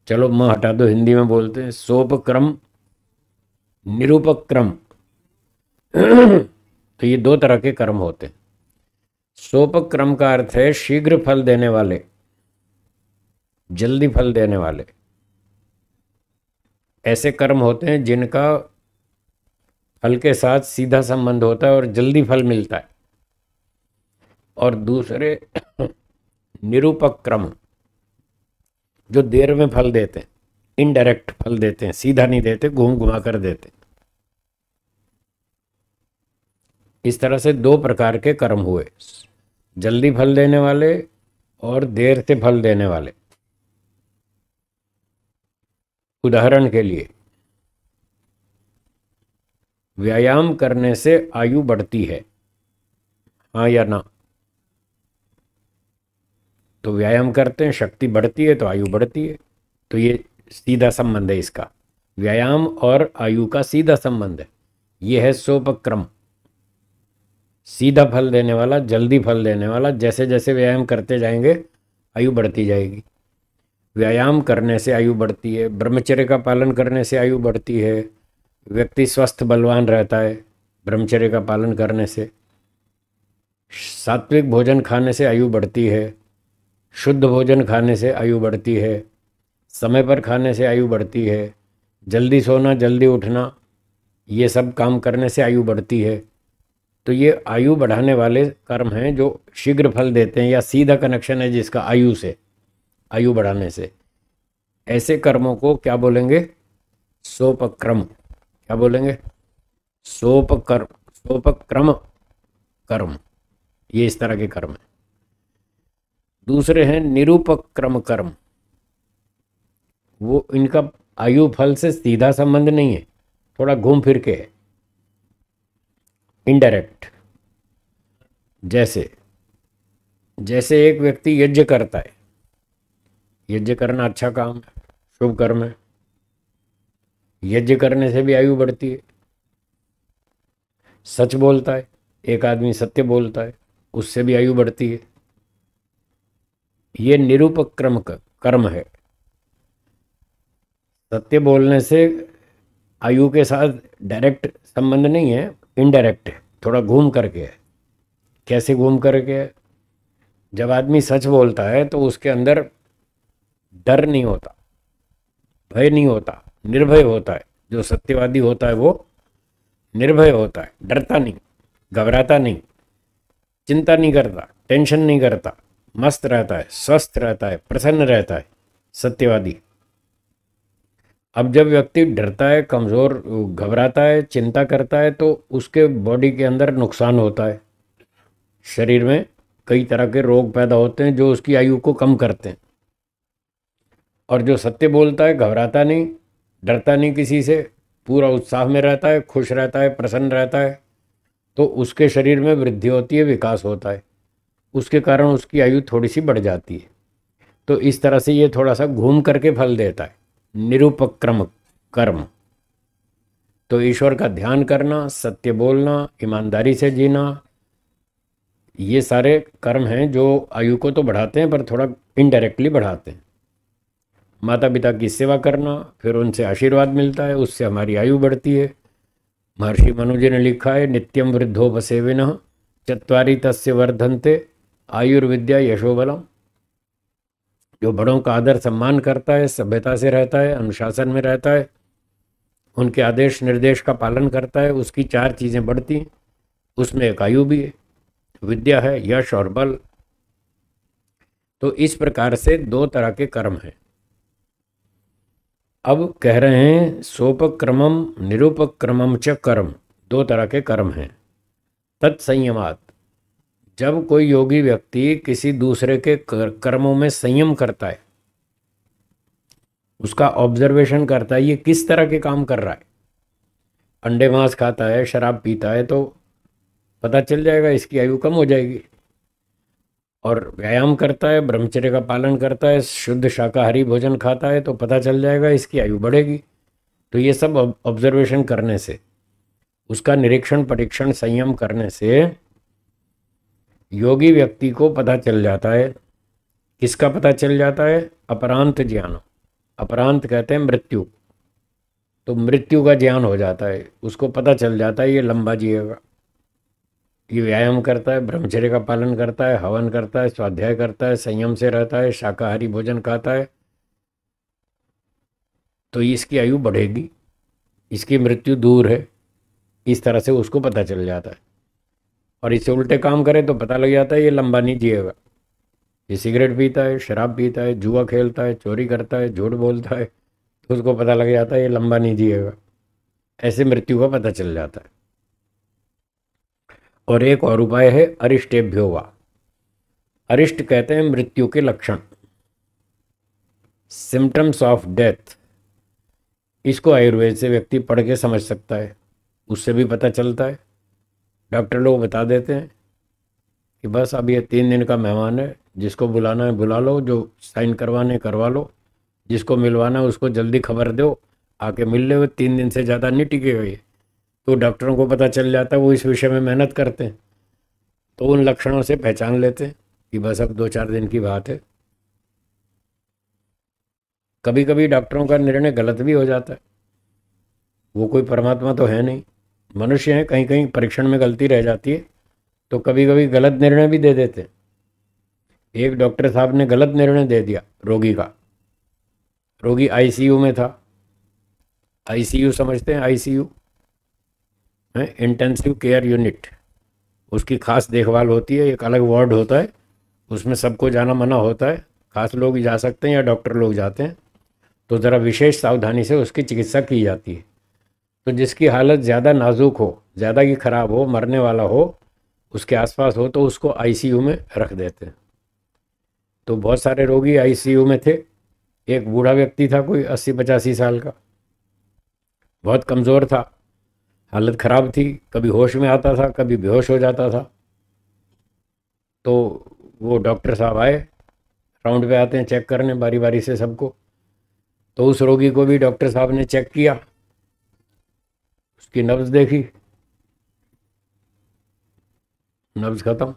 Speaker 1: चलो म हटा दो हिंदी में बोलते हैं सोपक्रम निरूपक्रम तो ये दो तरह के कर्म होते हैं सोपक्रम का अर्थ है शीघ्र फल देने वाले जल्दी फल देने वाले ऐसे कर्म होते हैं जिनका फल के साथ सीधा संबंध होता है और जल्दी फल मिलता है और दूसरे निरूपक्रम जो देर में फल देते हैं इनडायरेक्ट फल देते हैं सीधा नहीं देते घूम घुमा कर देते इस तरह से दो प्रकार के कर्म हुए जल्दी फल देने वाले और देर से फल देने वाले उदाहरण के लिए व्यायाम करने से आयु बढ़ती है हाँ या ना तो व्यायाम करते हैं शक्ति बढ़ती है तो आयु बढ़ती है तो ये सीधा संबंध है इसका व्यायाम और आयु का सीधा संबंध है ये है सोपक्रम सीधा फल देने वाला जल्दी फल देने वाला जैसे जैसे व्यायाम करते जाएंगे आयु बढ़ती जाएगी व्यायाम करने से आयु बढ़ती है ब्रह्मचर्य का पालन करने से आयु बढ़ती है व्यक्ति स्वस्थ बलवान रहता है ब्रह्मचर्य का पालन करने से सात्विक भोजन खाने से आयु बढ़ती है शुद्ध भोजन खाने से आयु बढ़ती है समय पर खाने से आयु बढ़ती है जल्दी सोना जल्दी उठना ये सब काम करने से आयु बढ़ती है तो ये आयु बढ़ाने वाले कर्म हैं जो शीघ्र फल देते हैं या सीधा कनेक्शन है जिसका आयु से आयु बढ़ाने से ऐसे कर्मों को क्या बोलेंगे सोपक्रम क्या बोलेंगे सोपकर्म सोपक्रम कर्म ये इस तरह के कर्म हैं दूसरे हैं निरूपक्रम कर्म वो इनका आयु फल से सीधा संबंध नहीं है थोड़ा घूम फिर के है इनडायरेक्ट जैसे जैसे एक व्यक्ति यज्ञ करता है यज्ञ करना अच्छा काम है शुभ कर्म है यज्ञ करने से भी आयु बढ़ती है सच बोलता है एक आदमी सत्य बोलता है उससे भी आयु बढ़ती है ये निरुपक्रम कर्म है सत्य बोलने से आयु के साथ डायरेक्ट संबंध नहीं है इनडायरेक्ट है थोड़ा घूम करके है कैसे घूम करके है जब आदमी सच बोलता है तो उसके अंदर डर नहीं होता भय नहीं होता निर्भय होता है जो सत्यवादी होता है वो निर्भय होता है डरता नहीं घबराता नहीं चिंता नहीं करता टेंशन नहीं करता मस्त रहता है स्वस्थ रहता है प्रसन्न रहता है सत्यवादी अब जब व्यक्ति डरता है कमज़ोर घबराता है चिंता करता है तो उसके बॉडी के अंदर नुकसान होता है शरीर में कई तरह के रोग पैदा होते हैं जो उसकी आयु को कम करते हैं और जो सत्य बोलता है घबराता नहीं डरता नहीं किसी से पूरा उत्साह में रहता है खुश रहता है प्रसन्न रहता है तो उसके शरीर में वृद्धि होती है विकास होता है उसके कारण उसकी आयु थोड़ी सी बढ़ जाती है तो इस तरह से ये थोड़ा सा घूम करके फल देता है निरुपक्रम कर्म तो ईश्वर का ध्यान करना सत्य बोलना ईमानदारी से जीना ये सारे कर्म हैं जो आयु को तो बढ़ाते हैं पर थोड़ा इनडायरेक्टली बढ़ाते हैं माता पिता की सेवा करना फिर उनसे आशीर्वाद मिलता है उससे हमारी आयु बढ़ती है महर्षि मनु जी ने लिखा है नित्यम वृद्धो बसेविन चतरी तस्य वर्धनते आयुर्विद्या यशोबलम जो बड़ों का आदर सम्मान करता है सभ्यता से रहता है अनुशासन में रहता है उनके आदेश निर्देश का पालन करता है उसकी चार चीज़ें बढ़ती हैं उसमें एक आयु भी है विद्या है यश और बल तो इस प्रकार से दो तरह के कर्म हैं अब कह रहे हैं सोपक्रमम निरूपक्रमम च कर्म दो तरह के कर्म हैं तत्संयमात जब कोई योगी व्यक्ति किसी दूसरे के कर्मों में संयम करता है उसका ऑब्जर्वेशन करता है ये किस तरह के काम कर रहा है अंडे मांस खाता है शराब पीता है तो पता चल जाएगा इसकी आयु कम हो जाएगी और व्यायाम करता है ब्रह्मचर्य का पालन करता है शुद्ध शाकाहारी भोजन खाता है तो पता चल जाएगा इसकी आयु बढ़ेगी तो ये सब ऑब्जर्वेशन करने से उसका निरीक्षण परीक्षण संयम करने से योगी व्यक्ति को पता चल जाता है किसका पता चल जाता है अपरांत ज्ञान अपरांत कहते हैं मृत्यु तो मृत्यु का ज्ञान हो जाता है उसको पता चल जाता है ये लंबा जिएगा ये व्यायाम करता है ब्रह्मचर्य का पालन करता है हवन करता है स्वाध्याय करता है संयम से रहता है शाकाहारी भोजन खाता है तो इसकी आयु बढ़ेगी इसकी मृत्यु दूर है इस तरह से उसको पता चल जाता है और इसे उल्टे काम करें तो पता लग जाता है ये लंबा नहीं जिएगा ये सिगरेट पीता है शराब पीता है जुआ खेलता है चोरी करता है झूठ बोलता है तो उसको पता लग जाता है ये लंबा नहीं जिएगा ऐसे मृत्यु का पता चल जाता है और एक और उपाय है अरिष्टेभ्योवा अरिष्ट कहते हैं मृत्यु के लक्षण सिम्टम्स ऑफ डेथ इसको आयुर्वेद से व्यक्ति पढ़ के समझ सकता है उससे भी पता चलता है डॉक्टर लोग बता देते हैं कि बस अब ये तीन दिन का मेहमान है जिसको बुलाना है बुला लो जो साइन करवाने करवा लो जिसको मिलवाना है उसको जल्दी खबर दो आके मिल ले तीन दिन से ज़्यादा नहीं टिके हुए तो डॉक्टरों को पता चल जाता है वो इस विषय में मेहनत करते हैं तो उन लक्षणों से पहचान लेते हैं कि बस अब दो चार दिन की बात है कभी कभी डॉक्टरों का निर्णय गलत भी हो जाता है वो कोई परमात्मा तो है नहीं मनुष्य हैं कहीं कहीं परीक्षण में गलती रह जाती है तो कभी कभी गलत निर्णय भी दे देते हैं एक डॉक्टर साहब ने गलत निर्णय दे दिया रोगी का रोगी आईसीयू में था आईसीयू समझते हैं आईसीयू है इंटेंसिव केयर यूनिट उसकी खास देखभाल होती है एक अलग वार्ड होता है उसमें सबको जाना मना होता है खास लोग जा सकते हैं या डॉक्टर लोग जाते हैं तो ज़रा विशेष सावधानी से उसकी चिकित्सा की जाती है तो जिसकी हालत ज़्यादा नाजुक हो ज़्यादा ही ख़राब हो मरने वाला हो उसके आसपास हो तो उसको आईसीयू में रख देते हैं तो बहुत सारे रोगी आईसीयू में थे एक बूढ़ा व्यक्ति था कोई अस्सी पचासी साल का बहुत कमज़ोर था हालत ख़राब थी कभी होश में आता था कभी बेहोश हो जाता था तो वो डॉक्टर साहब आए राउंड पे आते हैं चेक करने बारी बारी से सबको तो उस रोगी को भी डॉक्टर साहब ने चेक किया कि नब्ज देखी नब्ज खत्म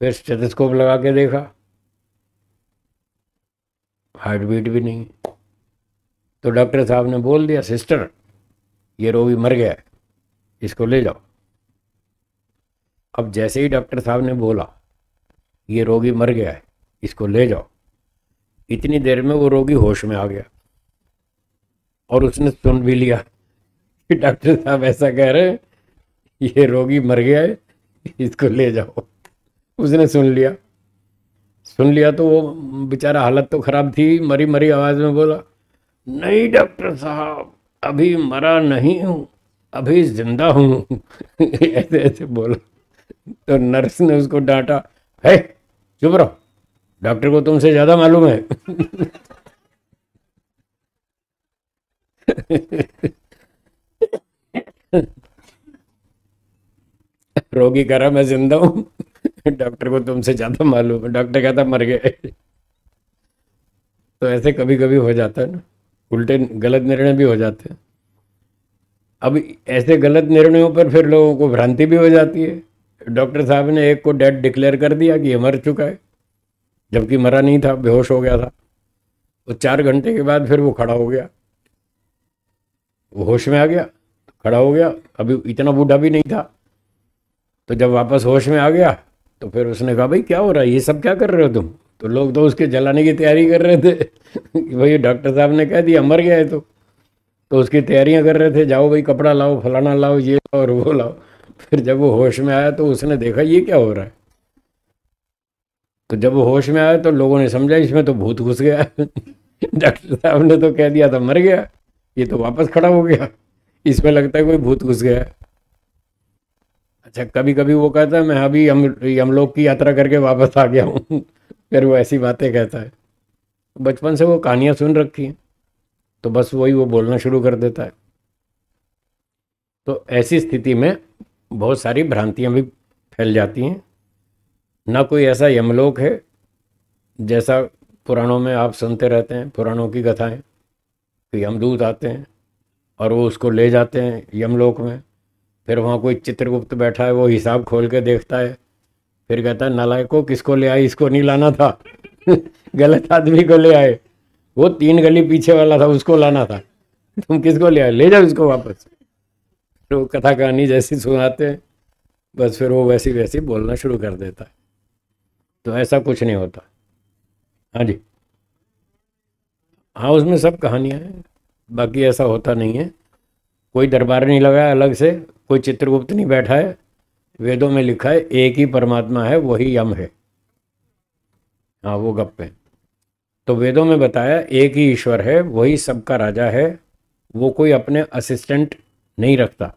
Speaker 1: फिर स्टेथोस्कोप लगा के देखा हार्ट बीट भी नहीं तो डॉक्टर साहब ने बोल दिया सिस्टर ये रोगी मर गया है इसको ले जाओ अब जैसे ही डॉक्टर साहब ने बोला ये रोगी मर गया है इसको ले जाओ इतनी देर में वो रोगी होश में आ गया और उसने सुन भी लिया कि डॉक्टर साहब ऐसा कह रहे हैं ये रोगी मर गया है इसको ले जाओ उसने सुन लिया सुन लिया तो वो बेचारा हालत तो ख़राब थी मरी मरी आवाज़ में बोला नहीं डॉक्टर साहब अभी मरा नहीं हूँ अभी जिंदा हूँ ऐसे ऐसे बोला तो नर्स ने उसको डांटा है चुप रहो डॉक्टर को तुमसे ज़्यादा मालूम है रोगी कह रहा मैं जिंदा हूं डॉक्टर को तुमसे ज्यादा मालूम है डॉक्टर कहता मर गए तो ऐसे कभी कभी हो जाता है ना उल्टे गलत निर्णय भी हो जाते हैं अब ऐसे गलत निर्णयों पर फिर लोगों को भ्रांति भी हो जाती है डॉक्टर साहब ने एक को डेड डिक्लेयर कर दिया कि ये मर चुका है जबकि मरा नहीं था बेहोश हो गया था तो चार घंटे के बाद फिर वो खड़ा हो गया वो होश में आ गया खड़ा हो गया अभी इतना बूढ़ा भी नहीं था तो जब वापस होश में आ गया तो फिर उसने कहा भाई क्या हो रहा है ये सब क्या कर रहे हो तुम तो लोग तो उसके जलाने की तैयारी कर रहे थे कि भाई डॉक्टर साहब ने कह दिया मर गया है तो तो उसकी तैयारियां कर रहे थे जाओ भाई कपड़ा लाओ फलाना लाओ ये लाओ और वो लाओ फिर जब वो होश में आया तो उसने देखा ये क्या हो रहा है तो जब वो होश में आया तो लोगों ने समझा इसमें तो भूत घुस गया डॉक्टर साहब ने तो कह दिया था तो मर गया ये तो वापस खड़ा हो गया इसमें लगता है कोई भूत घुस गया अच्छा कभी कभी वो कहता है मैं अभी हम हम लोग की यात्रा करके वापस आ गया हूँ फिर वो ऐसी बातें कहता है बचपन से वो कहानियाँ सुन रखी हैं तो बस वही वो बोलना शुरू कर देता है तो ऐसी स्थिति में बहुत सारी भ्रांतियाँ भी फैल जाती हैं ना कोई ऐसा यमलोक है जैसा पुराणों में आप सुनते रहते हैं पुराणों की कथाएं कि यमदूत आते हैं और वो उसको ले जाते हैं यमलोक में फिर वहाँ कोई चित्रगुप्त बैठा है वो हिसाब खोल के देखता है फिर कहता है नालायक को किसको ले आए इसको नहीं लाना था गलत आदमी को ले आए वो तीन गली पीछे वाला था उसको लाना था तुम किसको ले आए ले जाओ इसको वापस फिर वो कथा कहानी जैसी सुनाते हैं बस फिर वो वैसी वैसी बोलना शुरू कर देता है तो ऐसा कुछ नहीं होता हाँ जी हाँ उसमें सब कहानियाँ हैं बाकी ऐसा होता नहीं है कोई दरबार नहीं लगाया अलग से कोई चित्रगुप्त नहीं बैठा है वेदों में लिखा है एक ही परमात्मा है वही यम है हाँ वो गप है तो वेदों में बताया एक ही ईश्वर है वही सबका राजा है वो कोई अपने असिस्टेंट नहीं रखता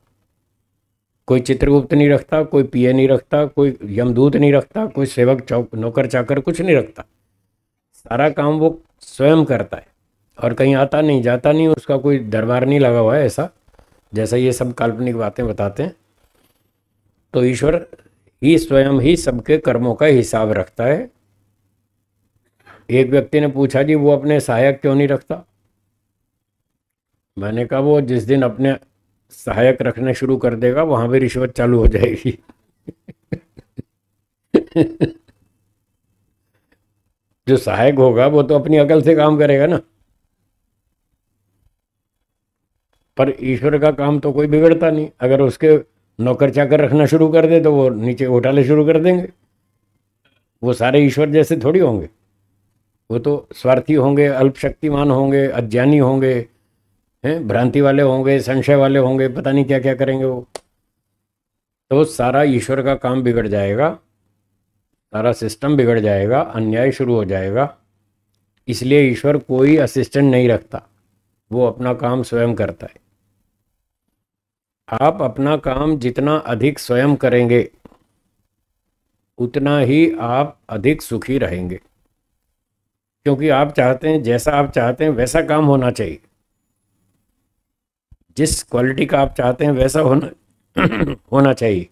Speaker 1: कोई चित्रगुप्त नहीं रखता कोई पीए नहीं रखता कोई यमदूत नहीं रखता कोई सेवक चौक नौकर चाकर कुछ नहीं रखता सारा काम वो स्वयं करता है और कहीं आता नहीं जाता नहीं उसका कोई दरबार नहीं लगा हुआ है ऐसा जैसा ये सब काल्पनिक बातें बताते हैं तो ईश्वर ही स्वयं ही सबके कर्मों का हिसाब रखता है एक व्यक्ति ने पूछा जी वो अपने सहायक क्यों नहीं रखता मैंने कहा वो जिस दिन अपने सहायक रखने शुरू कर देगा वहाँ भी रिश्वत चालू हो जाएगी जो सहायक होगा वो तो अपनी अकल से काम करेगा ना पर ईश्वर का काम तो कोई बिगड़ता नहीं अगर उसके नौकर चाकर रखना शुरू कर दे तो वो नीचे घोटाले शुरू कर देंगे वो सारे ईश्वर जैसे थोड़ी होंगे वो तो स्वार्थी होंगे अल्पशक्तिमान होंगे अज्ञानी होंगे हैं भ्रांति वाले होंगे संशय वाले होंगे पता नहीं क्या क्या करेंगे वो तो सारा ईश्वर का काम बिगड़ जाएगा सारा सिस्टम बिगड़ जाएगा अन्याय शुरू हो जाएगा इसलिए ईश्वर कोई असिस्टेंट नहीं रखता वो अपना काम स्वयं करता है आप अपना काम जितना अधिक स्वयं करेंगे उतना ही आप अधिक सुखी रहेंगे क्योंकि आप चाहते हैं जैसा आप चाहते हैं वैसा काम होना चाहिए जिस क्वालिटी का आप चाहते हैं वैसा होना होना चाहिए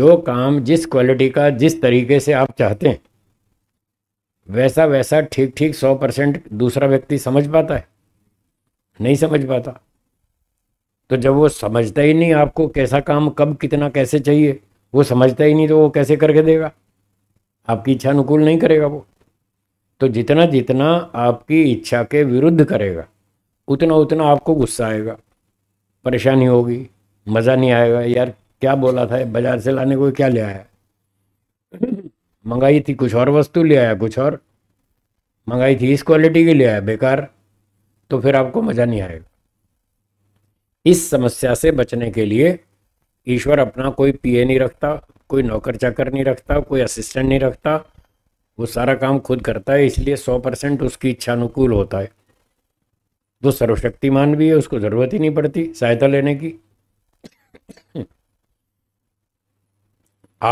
Speaker 1: जो काम जिस क्वालिटी का जिस तरीके से आप चाहते हैं वैसा वैसा ठीक ठीक सौ परसेंट दूसरा व्यक्ति समझ पाता है नहीं समझ पाता तो जब वो समझता ही नहीं आपको कैसा काम कब कितना कैसे चाहिए वो समझता ही नहीं तो वो कैसे करके देगा आपकी इच्छा अनुकूल नहीं करेगा वो तो जितना जितना आपकी इच्छा के विरुद्ध करेगा उतना उतना आपको गुस्सा आएगा परेशानी होगी मज़ा नहीं आएगा यार क्या बोला था बाज़ार से लाने को क्या ले आया मंगाई थी कुछ और वस्तु ले आया कुछ और मंगाई थी इस क्वालिटी की ले आया बेकार तो फिर आपको मज़ा नहीं आएगा इस समस्या से बचने के लिए ईश्वर अपना कोई पीए नहीं रखता कोई नौकर चाकर नहीं रखता कोई असिस्टेंट नहीं रखता वो सारा काम खुद करता है इसलिए सौ परसेंट उसकी इच्छानुकूल होता है वो सर्वशक्तिमान भी है उसको ज़रूरत ही नहीं पड़ती सहायता लेने की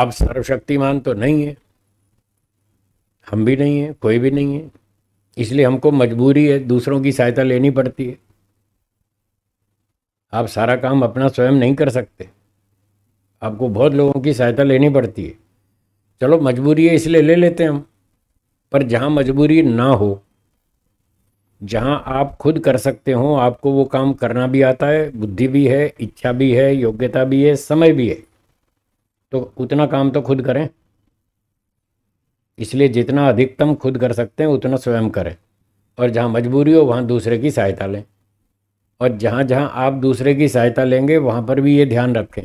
Speaker 1: आप सर्वशक्तिमान तो नहीं है हम भी नहीं हैं कोई भी नहीं है इसलिए हमको मजबूरी है दूसरों की सहायता लेनी पड़ती है आप सारा काम अपना स्वयं नहीं कर सकते आपको बहुत लोगों की सहायता लेनी पड़ती है चलो मजबूरी है इसलिए ले लेते हैं हम पर जहाँ मजबूरी ना हो जहाँ आप खुद कर सकते हो आपको वो काम करना भी आता है बुद्धि भी है इच्छा भी है योग्यता भी है समय भी है तो उतना काम तो खुद करें इसलिए जितना अधिकतम खुद कर सकते हैं उतना स्वयं करें और जहाँ मजबूरी हो वहाँ दूसरे की सहायता लें और जहाँ जहाँ आप दूसरे की सहायता लेंगे वहाँ पर भी ये ध्यान रखें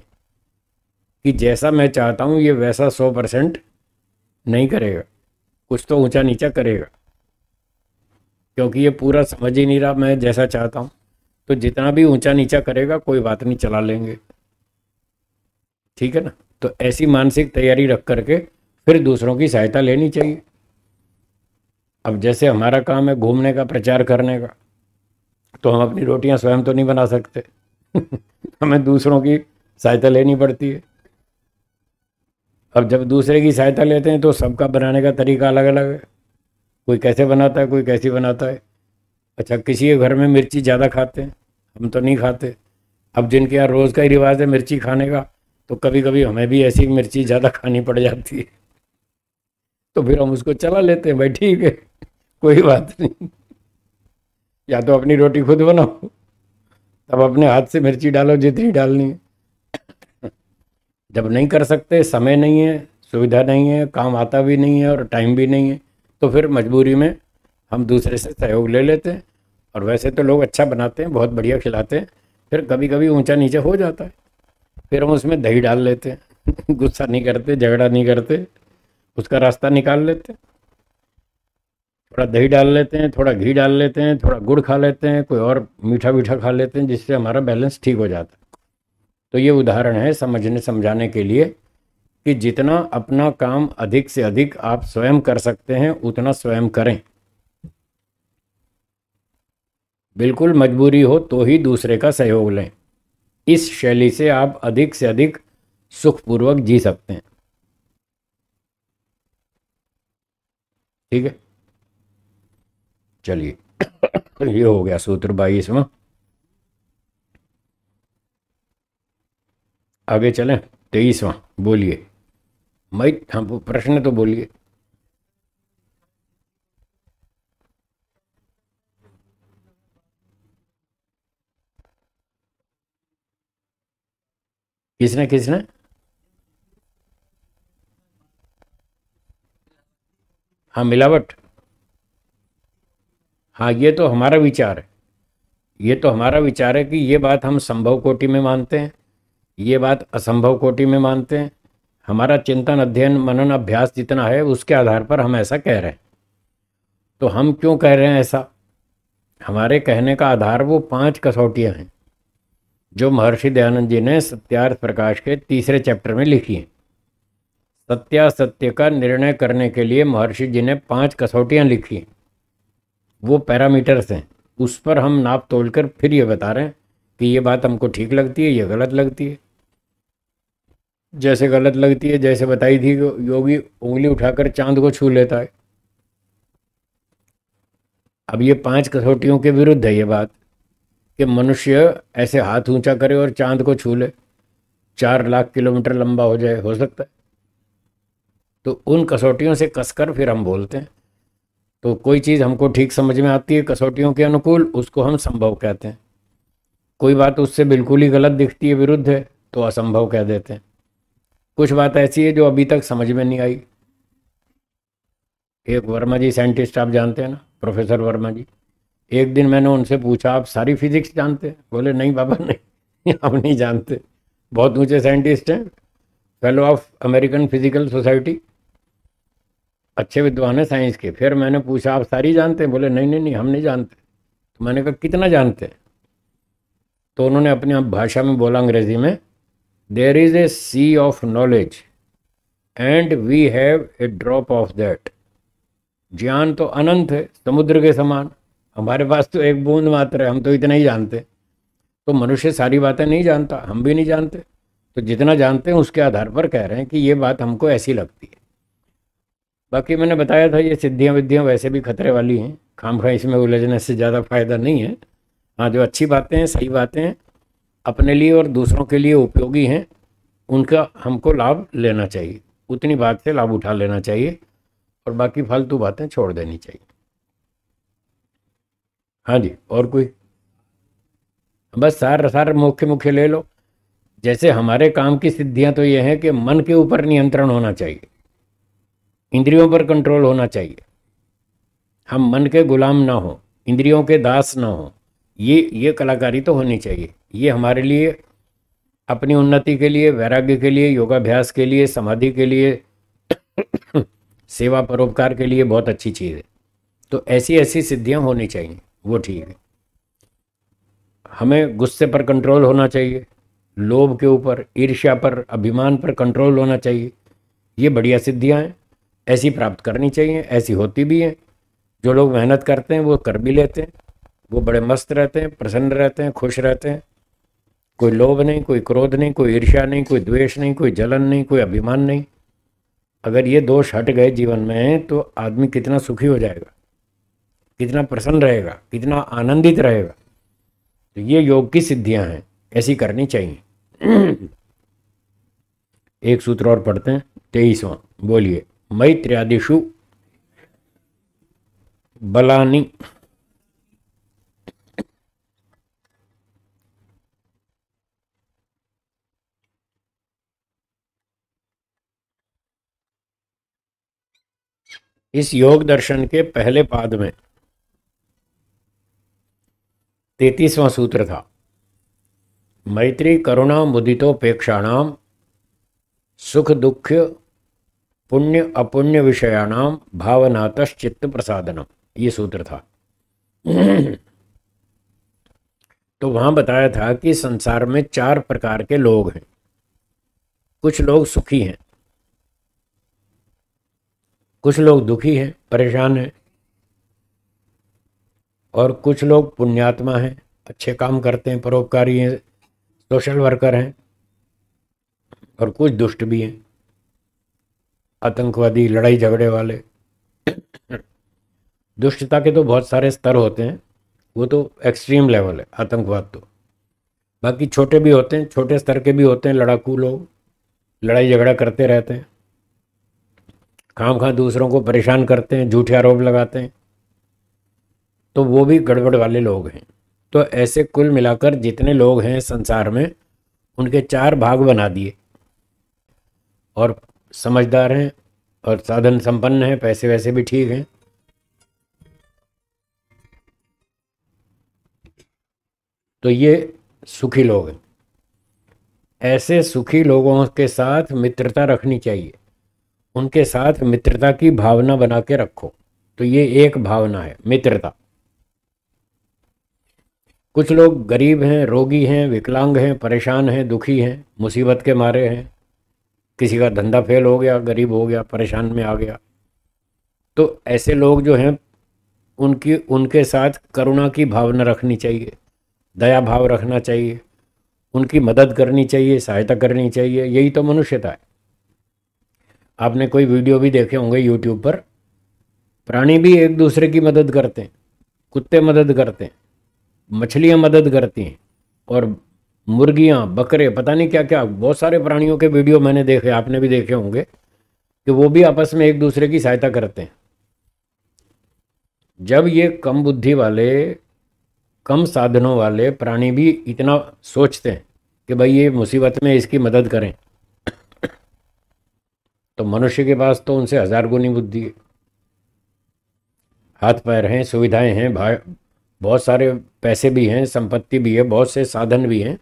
Speaker 1: कि जैसा मैं चाहता हूँ ये वैसा सौ परसेंट नहीं करेगा कुछ तो ऊंचा नीचा करेगा क्योंकि ये पूरा समझ ही नहीं रहा मैं जैसा चाहता हूँ तो जितना भी ऊंचा नीचा करेगा कोई बात नहीं चला लेंगे ठीक है ना तो ऐसी मानसिक तैयारी रख करके फिर दूसरों की सहायता लेनी चाहिए अब जैसे हमारा काम है घूमने का प्रचार करने का तो हम अपनी रोटियां स्वयं तो नहीं बना सकते हमें दूसरों की सहायता लेनी पड़ती है अब जब दूसरे की सहायता लेते हैं तो सबका बनाने का तरीका अलग अलग है कोई कैसे बनाता है कोई कैसी बनाता है अच्छा किसी के घर में मिर्ची ज़्यादा खाते हैं हम तो नहीं खाते अब जिनके यहाँ रोज़ का ही रिवाज है मिर्ची खाने का तो कभी कभी हमें भी ऐसी मिर्ची ज़्यादा खानी पड़ जाती है तो फिर हम उसको चला लेते हैं भाई ठीक है कोई बात नहीं या तो अपनी रोटी खुद बनाओ तब अपने हाथ से मिर्ची डालो जितनी डालनी है जब नहीं कर सकते समय नहीं है सुविधा नहीं है काम आता भी नहीं है और टाइम भी नहीं है तो फिर मजबूरी में हम दूसरे से सहयोग ले लेते हैं और वैसे तो लोग अच्छा बनाते हैं बहुत बढ़िया खिलाते हैं फिर कभी कभी ऊंचा नीचे हो जाता है फिर हम उसमें दही डाल लेते हैं गुस्सा नहीं करते झगड़ा नहीं करते उसका रास्ता निकाल लेते हैं थोड़ा दही डाल लेते हैं थोड़ा घी डाल लेते हैं थोड़ा गुड़ खा लेते हैं कोई और मीठा मीठा खा लेते हैं जिससे हमारा बैलेंस ठीक हो जाता है तो ये उदाहरण है समझने समझाने के लिए कि जितना अपना काम अधिक से अधिक आप स्वयं कर सकते हैं उतना स्वयं करें बिल्कुल मजबूरी हो तो ही दूसरे का सहयोग लें इस शैली से आप अधिक से अधिक सुखपूर्वक जी सकते हैं ठीक है चलिए ये हो गया सूत्र बाईसवा आगे चलें तेईसवा बोलिए मई हम प्रश्न तो बोलिए किसने किसने हाँ मिलावट हाँ ये तो हमारा विचार है ये तो हमारा विचार है कि ये बात हम संभव कोटि में मानते हैं ये बात असंभव कोटि में मानते हैं हमारा चिंतन अध्ययन मनन अभ्यास जितना है उसके आधार पर हम ऐसा कह रहे हैं तो हम क्यों कह रहे हैं ऐसा हमारे कहने का आधार वो पांच कसौटियां हैं जो महर्षि दयानंद जी ने सत्यार्थ प्रकाश के तीसरे चैप्टर में लिखी हैं सत्यासत्य का निर्णय करने के लिए महर्षि जी ने पांच कसौटियां लिखी हैं वो पैरामीटर्स हैं उस पर हम नाप तोल कर फिर ये बता रहे हैं कि ये बात हमको ठीक लगती है ये गलत लगती है जैसे गलत लगती है जैसे बताई थी योगी उंगली उठाकर चांद को छू लेता है अब ये पांच कसौटियों के विरुद्ध है ये बात कि मनुष्य ऐसे हाथ ऊंचा करे और चांद को छू ले चार लाख किलोमीटर लंबा हो जाए हो सकता है तो उन कसौटियों से कसकर फिर हम बोलते हैं तो कोई चीज़ हमको ठीक समझ में आती है कसौटियों के अनुकूल उसको हम संभव कहते हैं कोई बात उससे बिल्कुल ही गलत दिखती है विरुद्ध है तो असंभव कह देते हैं कुछ बात ऐसी है जो अभी तक समझ में नहीं आई एक वर्मा जी साइंटिस्ट आप जानते हैं ना प्रोफेसर वर्मा जी एक दिन मैंने उनसे पूछा आप सारी फिजिक्स जानते हैं बोले नहीं बाबा नहीं हम नहीं जानते बहुत ऊँचे साइंटिस्ट हैं fellow of American physical society अच्छे विद्वान हैं साइंस के फिर मैंने पूछा आप सारी जानते हैं बोले नहीं नहीं नहीं हम नहीं जानते तो मैंने कहा कितना जानते हैं तो उन्होंने अपनी आप भाषा में बोला अंग्रेजी में there is a sea of knowledge and we have a drop of that ज्ञान तो अनंत है समुद्र के समान हमारे पास तो एक बूंद मात्र है हम तो इतना ही जानते तो मनुष्य सारी बातें नहीं जानता हम भी नहीं जानते तो जितना जानते हैं उसके आधार पर कह रहे हैं कि ये बात हमको ऐसी लगती है बाकी मैंने बताया था ये सिद्धियाँ विद्धियाँ वैसे भी खतरे वाली हैं खाम खाई इसमें उलझने से ज़्यादा फ़ायदा नहीं है हाँ जो अच्छी बातें हैं सही बातें अपने लिए और दूसरों के लिए उपयोगी हैं उनका हमको लाभ लेना चाहिए उतनी बात से लाभ उठा लेना चाहिए और बाकी फालतू बातें छोड़ देनी चाहिए हाँ जी और कोई बस सार सार मुख्य मुख्य ले लो जैसे हमारे काम की सिद्धियां तो ये हैं कि मन के ऊपर नियंत्रण होना चाहिए इंद्रियों पर कंट्रोल होना चाहिए हम मन के गुलाम ना हो इंद्रियों के दास ना हो ये ये कलाकारी तो होनी चाहिए ये हमारे लिए अपनी उन्नति के लिए वैराग्य के लिए योगाभ्यास के लिए समाधि के लिए सेवा परोपकार के लिए बहुत अच्छी चीज़ है तो ऐसी ऐसी सिद्धियां होनी चाहिए वो ठीक है हमें गुस्से पर कंट्रोल होना चाहिए लोभ के ऊपर ईर्ष्या पर अभिमान पर कंट्रोल होना चाहिए ये बढ़िया सिद्धियां हैं ऐसी प्राप्त करनी चाहिए ऐसी होती भी है जो लोग मेहनत करते हैं वो कर भी लेते हैं वो बड़े मस्त रहते हैं प्रसन्न रहते हैं खुश रहते हैं कोई लोभ नहीं कोई क्रोध नहीं कोई ईर्ष्या नहीं कोई द्वेष नहीं कोई जलन नहीं कोई अभिमान नहीं अगर ये दोष हट गए जीवन में तो आदमी कितना सुखी हो जाएगा कितना प्रसन्न रहेगा कितना आनंदित रहेगा तो ये योग की सिद्धियां हैं ऐसी करनी चाहिए एक सूत्र और पढ़ते हैं तेईसवां बोलिए मैत्र्यादिषु बलानी इस योग दर्शन के पहले पाद में तैतीसवां सूत्र था मैत्री करुणा मुदितोपेक्षाणाम सुख दुख पुण्य अपुण्य विषयाणाम चित्त प्रसादनम ये सूत्र था तो वहाँ बताया था कि संसार में चार प्रकार के लोग हैं कुछ लोग सुखी हैं कुछ लोग दुखी हैं परेशान हैं और कुछ लोग पुण्यात्मा हैं अच्छे काम करते हैं परोपकारी हैं सोशल वर्कर हैं और कुछ दुष्ट भी हैं आतंकवादी लड़ाई झगड़े वाले दुष्टता के तो बहुत सारे स्तर होते हैं वो तो एक्सट्रीम लेवल है आतंकवाद तो बाकी छोटे भी होते हैं छोटे स्तर के भी होते हैं लड़ाकू लोग लड़ाई झगड़ा करते रहते हैं खाम खां दूसरों को परेशान करते हैं झूठे आरोप लगाते हैं तो वो भी गड़बड़ वाले लोग हैं तो ऐसे कुल मिलाकर जितने लोग हैं संसार में उनके चार भाग बना दिए और समझदार हैं और साधन संपन्न हैं पैसे वैसे भी ठीक हैं तो ये सुखी लोग हैं ऐसे सुखी लोगों के साथ मित्रता रखनी चाहिए उनके साथ मित्रता की भावना बना के रखो तो ये एक भावना है मित्रता कुछ लोग गरीब हैं रोगी हैं विकलांग हैं परेशान हैं दुखी हैं मुसीबत के मारे हैं किसी का धंधा फेल हो गया गरीब हो गया परेशान में आ गया तो ऐसे लोग जो हैं उनकी उनके साथ करुणा की भावना रखनी चाहिए दया भाव रखना चाहिए उनकी मदद करनी चाहिए सहायता करनी चाहिए यही तो मनुष्यता है आपने कोई वीडियो भी देखे होंगे यूट्यूब पर प्राणी भी एक दूसरे की मदद करते हैं कुत्ते मदद करते हैं मछलियाँ मदद करती हैं और मुर्गियाँ बकरे पता नहीं क्या क्या बहुत सारे प्राणियों के वीडियो मैंने देखे आपने भी देखे होंगे कि वो भी आपस में एक दूसरे की सहायता करते हैं जब ये कम बुद्धि वाले कम साधनों वाले प्राणी भी इतना सोचते हैं कि भाई ये मुसीबत में इसकी मदद करें तो मनुष्य के पास तो उनसे हज़ार गुनी बुद्धि है हाथ पैर हैं सुविधाएं हैं भाई बहुत सारे पैसे भी हैं संपत्ति भी है बहुत से साधन भी हैं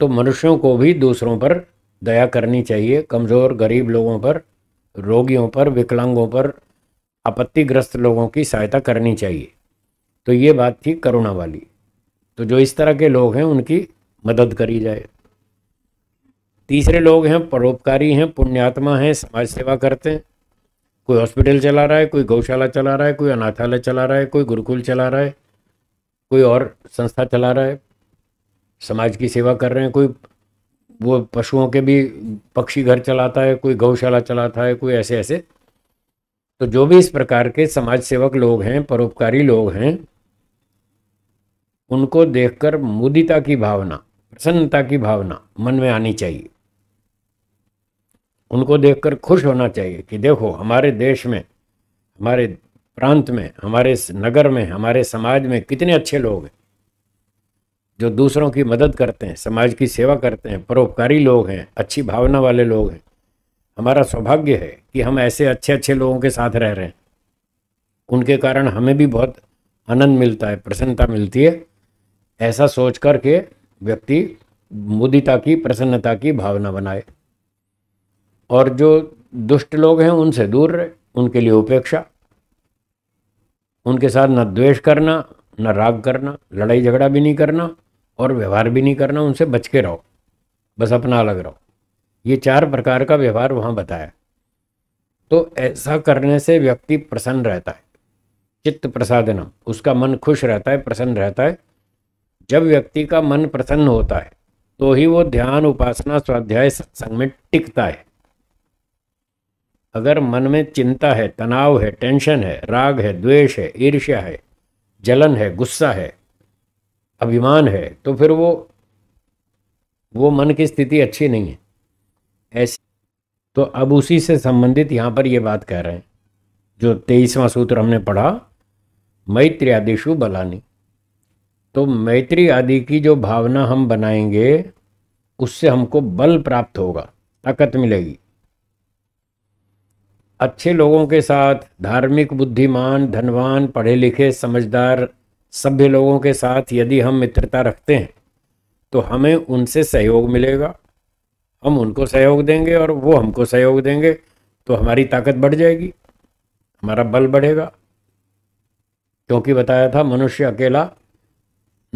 Speaker 1: तो मनुष्यों को भी दूसरों पर दया करनी चाहिए कमज़ोर गरीब लोगों पर रोगियों पर विकलांगों पर आपत्तिग्रस्त लोगों की सहायता करनी चाहिए तो ये बात थी करुणा वाली तो जो इस तरह के लोग हैं उनकी मदद करी जाए तीसरे लोग हैं परोपकारी हैं पुण्यात्मा हैं समाज सेवा करते हैं कोई हॉस्पिटल चला रहा है कोई गौशाला चला रहा है कोई अनाथालय चला रहा है कोई गुरुकुल चला रहा है कोई और संस्था चला रहा है समाज की सेवा कर रहे हैं कोई वो पशुओं के भी पक्षी घर चलाता है कोई गौशाला चलाता है कोई ऐसे ऐसे तो जो भी इस प्रकार के समाज सेवक लोग हैं परोपकारी लोग हैं उनको देखकर मुदिता की भावना प्रसन्नता की भावना मन में आनी चाहिए उनको देखकर खुश होना चाहिए कि देखो हमारे देश में हमारे प्रांत में हमारे नगर में हमारे समाज में कितने अच्छे लोग हैं जो दूसरों की मदद करते हैं समाज की सेवा करते हैं परोपकारी लोग हैं अच्छी भावना वाले लोग हैं हमारा सौभाग्य है कि हम ऐसे अच्छे अच्छे लोगों के साथ रह रहे हैं उनके कारण हमें भी बहुत आनंद मिलता है प्रसन्नता मिलती है ऐसा सोच कर के व्यक्ति मुदिता की प्रसन्नता की भावना बनाए और जो दुष्ट लोग हैं उनसे दूर रहे उनके लिए उपेक्षा उनके साथ न द्वेष करना न राग करना लड़ाई झगड़ा भी नहीं करना और व्यवहार भी नहीं करना उनसे बच के रहो बस अपना अलग रहो ये चार प्रकार का व्यवहार वहाँ बताया तो ऐसा करने से व्यक्ति प्रसन्न रहता है चित्त प्रसादनम उसका मन खुश रहता है प्रसन्न रहता है जब व्यक्ति का मन प्रसन्न होता है तो ही वो ध्यान उपासना स्वाध्याय सत्संग में टिकता है अगर मन में चिंता है तनाव है टेंशन है राग है द्वेष है ईर्ष्या है जलन है गुस्सा है अभिमान है तो फिर वो वो मन की स्थिति अच्छी नहीं है ऐसे तो अब उसी से संबंधित यहाँ पर ये बात कह रहे हैं जो तेईसवां सूत्र हमने पढ़ा मैत्री आदिशु बलानी तो मैत्री आदि की जो भावना हम बनाएंगे उससे हमको बल प्राप्त होगा ताकत मिलेगी अच्छे लोगों के साथ धार्मिक बुद्धिमान धनवान पढ़े लिखे समझदार सभ्य लोगों के साथ यदि हम मित्रता रखते हैं तो हमें उनसे सहयोग मिलेगा हम उनको सहयोग देंगे और वो हमको सहयोग देंगे तो हमारी ताकत बढ़ जाएगी हमारा बल बढ़ेगा क्योंकि बताया था मनुष्य अकेला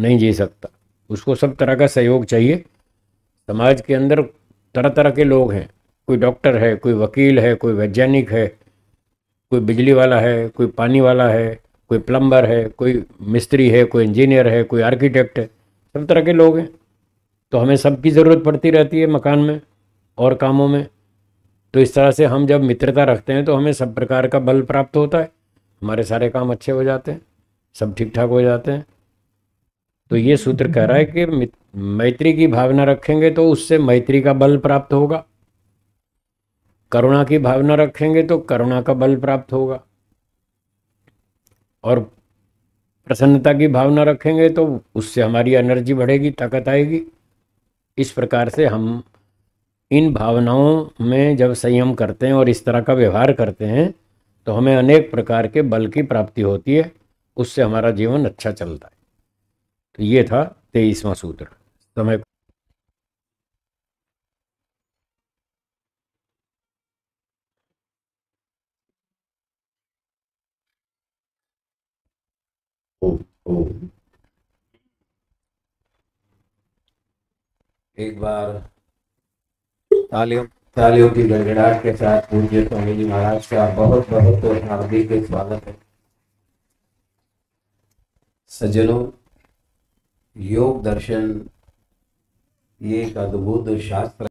Speaker 1: नहीं जी सकता उसको सब तरह का सहयोग चाहिए समाज के अंदर तरह तरह के लोग हैं कोई डॉक्टर है कोई वकील है कोई वैज्ञानिक है कोई बिजली वाला है कोई पानी वाला है कोई प्लम्बर है कोई मिस्त्री है कोई इंजीनियर है कोई आर्किटेक्ट है सब तरह के लोग हैं तो हमें सबकी ज़रूरत पड़ती रहती है मकान में और कामों में तो इस तरह से हम जब मित्रता रखते हैं तो हमें सब प्रकार का बल प्राप्त होता है हमारे सारे काम अच्छे हो जाते हैं सब ठीक ठाक हो जाते हैं तो ये सूत्र कह रहा है कि मैत्री की भावना रखेंगे तो उससे मैत्री का बल प्राप्त होगा करुणा की भावना रखेंगे तो करुणा का बल प्राप्त होगा और प्रसन्नता की भावना रखेंगे तो उससे हमारी एनर्जी बढ़ेगी ताकत आएगी इस प्रकार से हम इन भावनाओं में जब संयम करते हैं और इस तरह का व्यवहार करते हैं तो हमें अनेक प्रकार के बल की प्राप्ति होती है उससे हमारा जीवन अच्छा चलता है तो ये था तेईसवां सूत्र समय एक बार तालियों तालियों की गड़गड़ाहट के साथ पूज्य स्वामी जी महाराज का बहुत बहुत तो हार्दिक स्वागत है सज्जनों योग दर्शन ये एक अद्भुत शास्त्र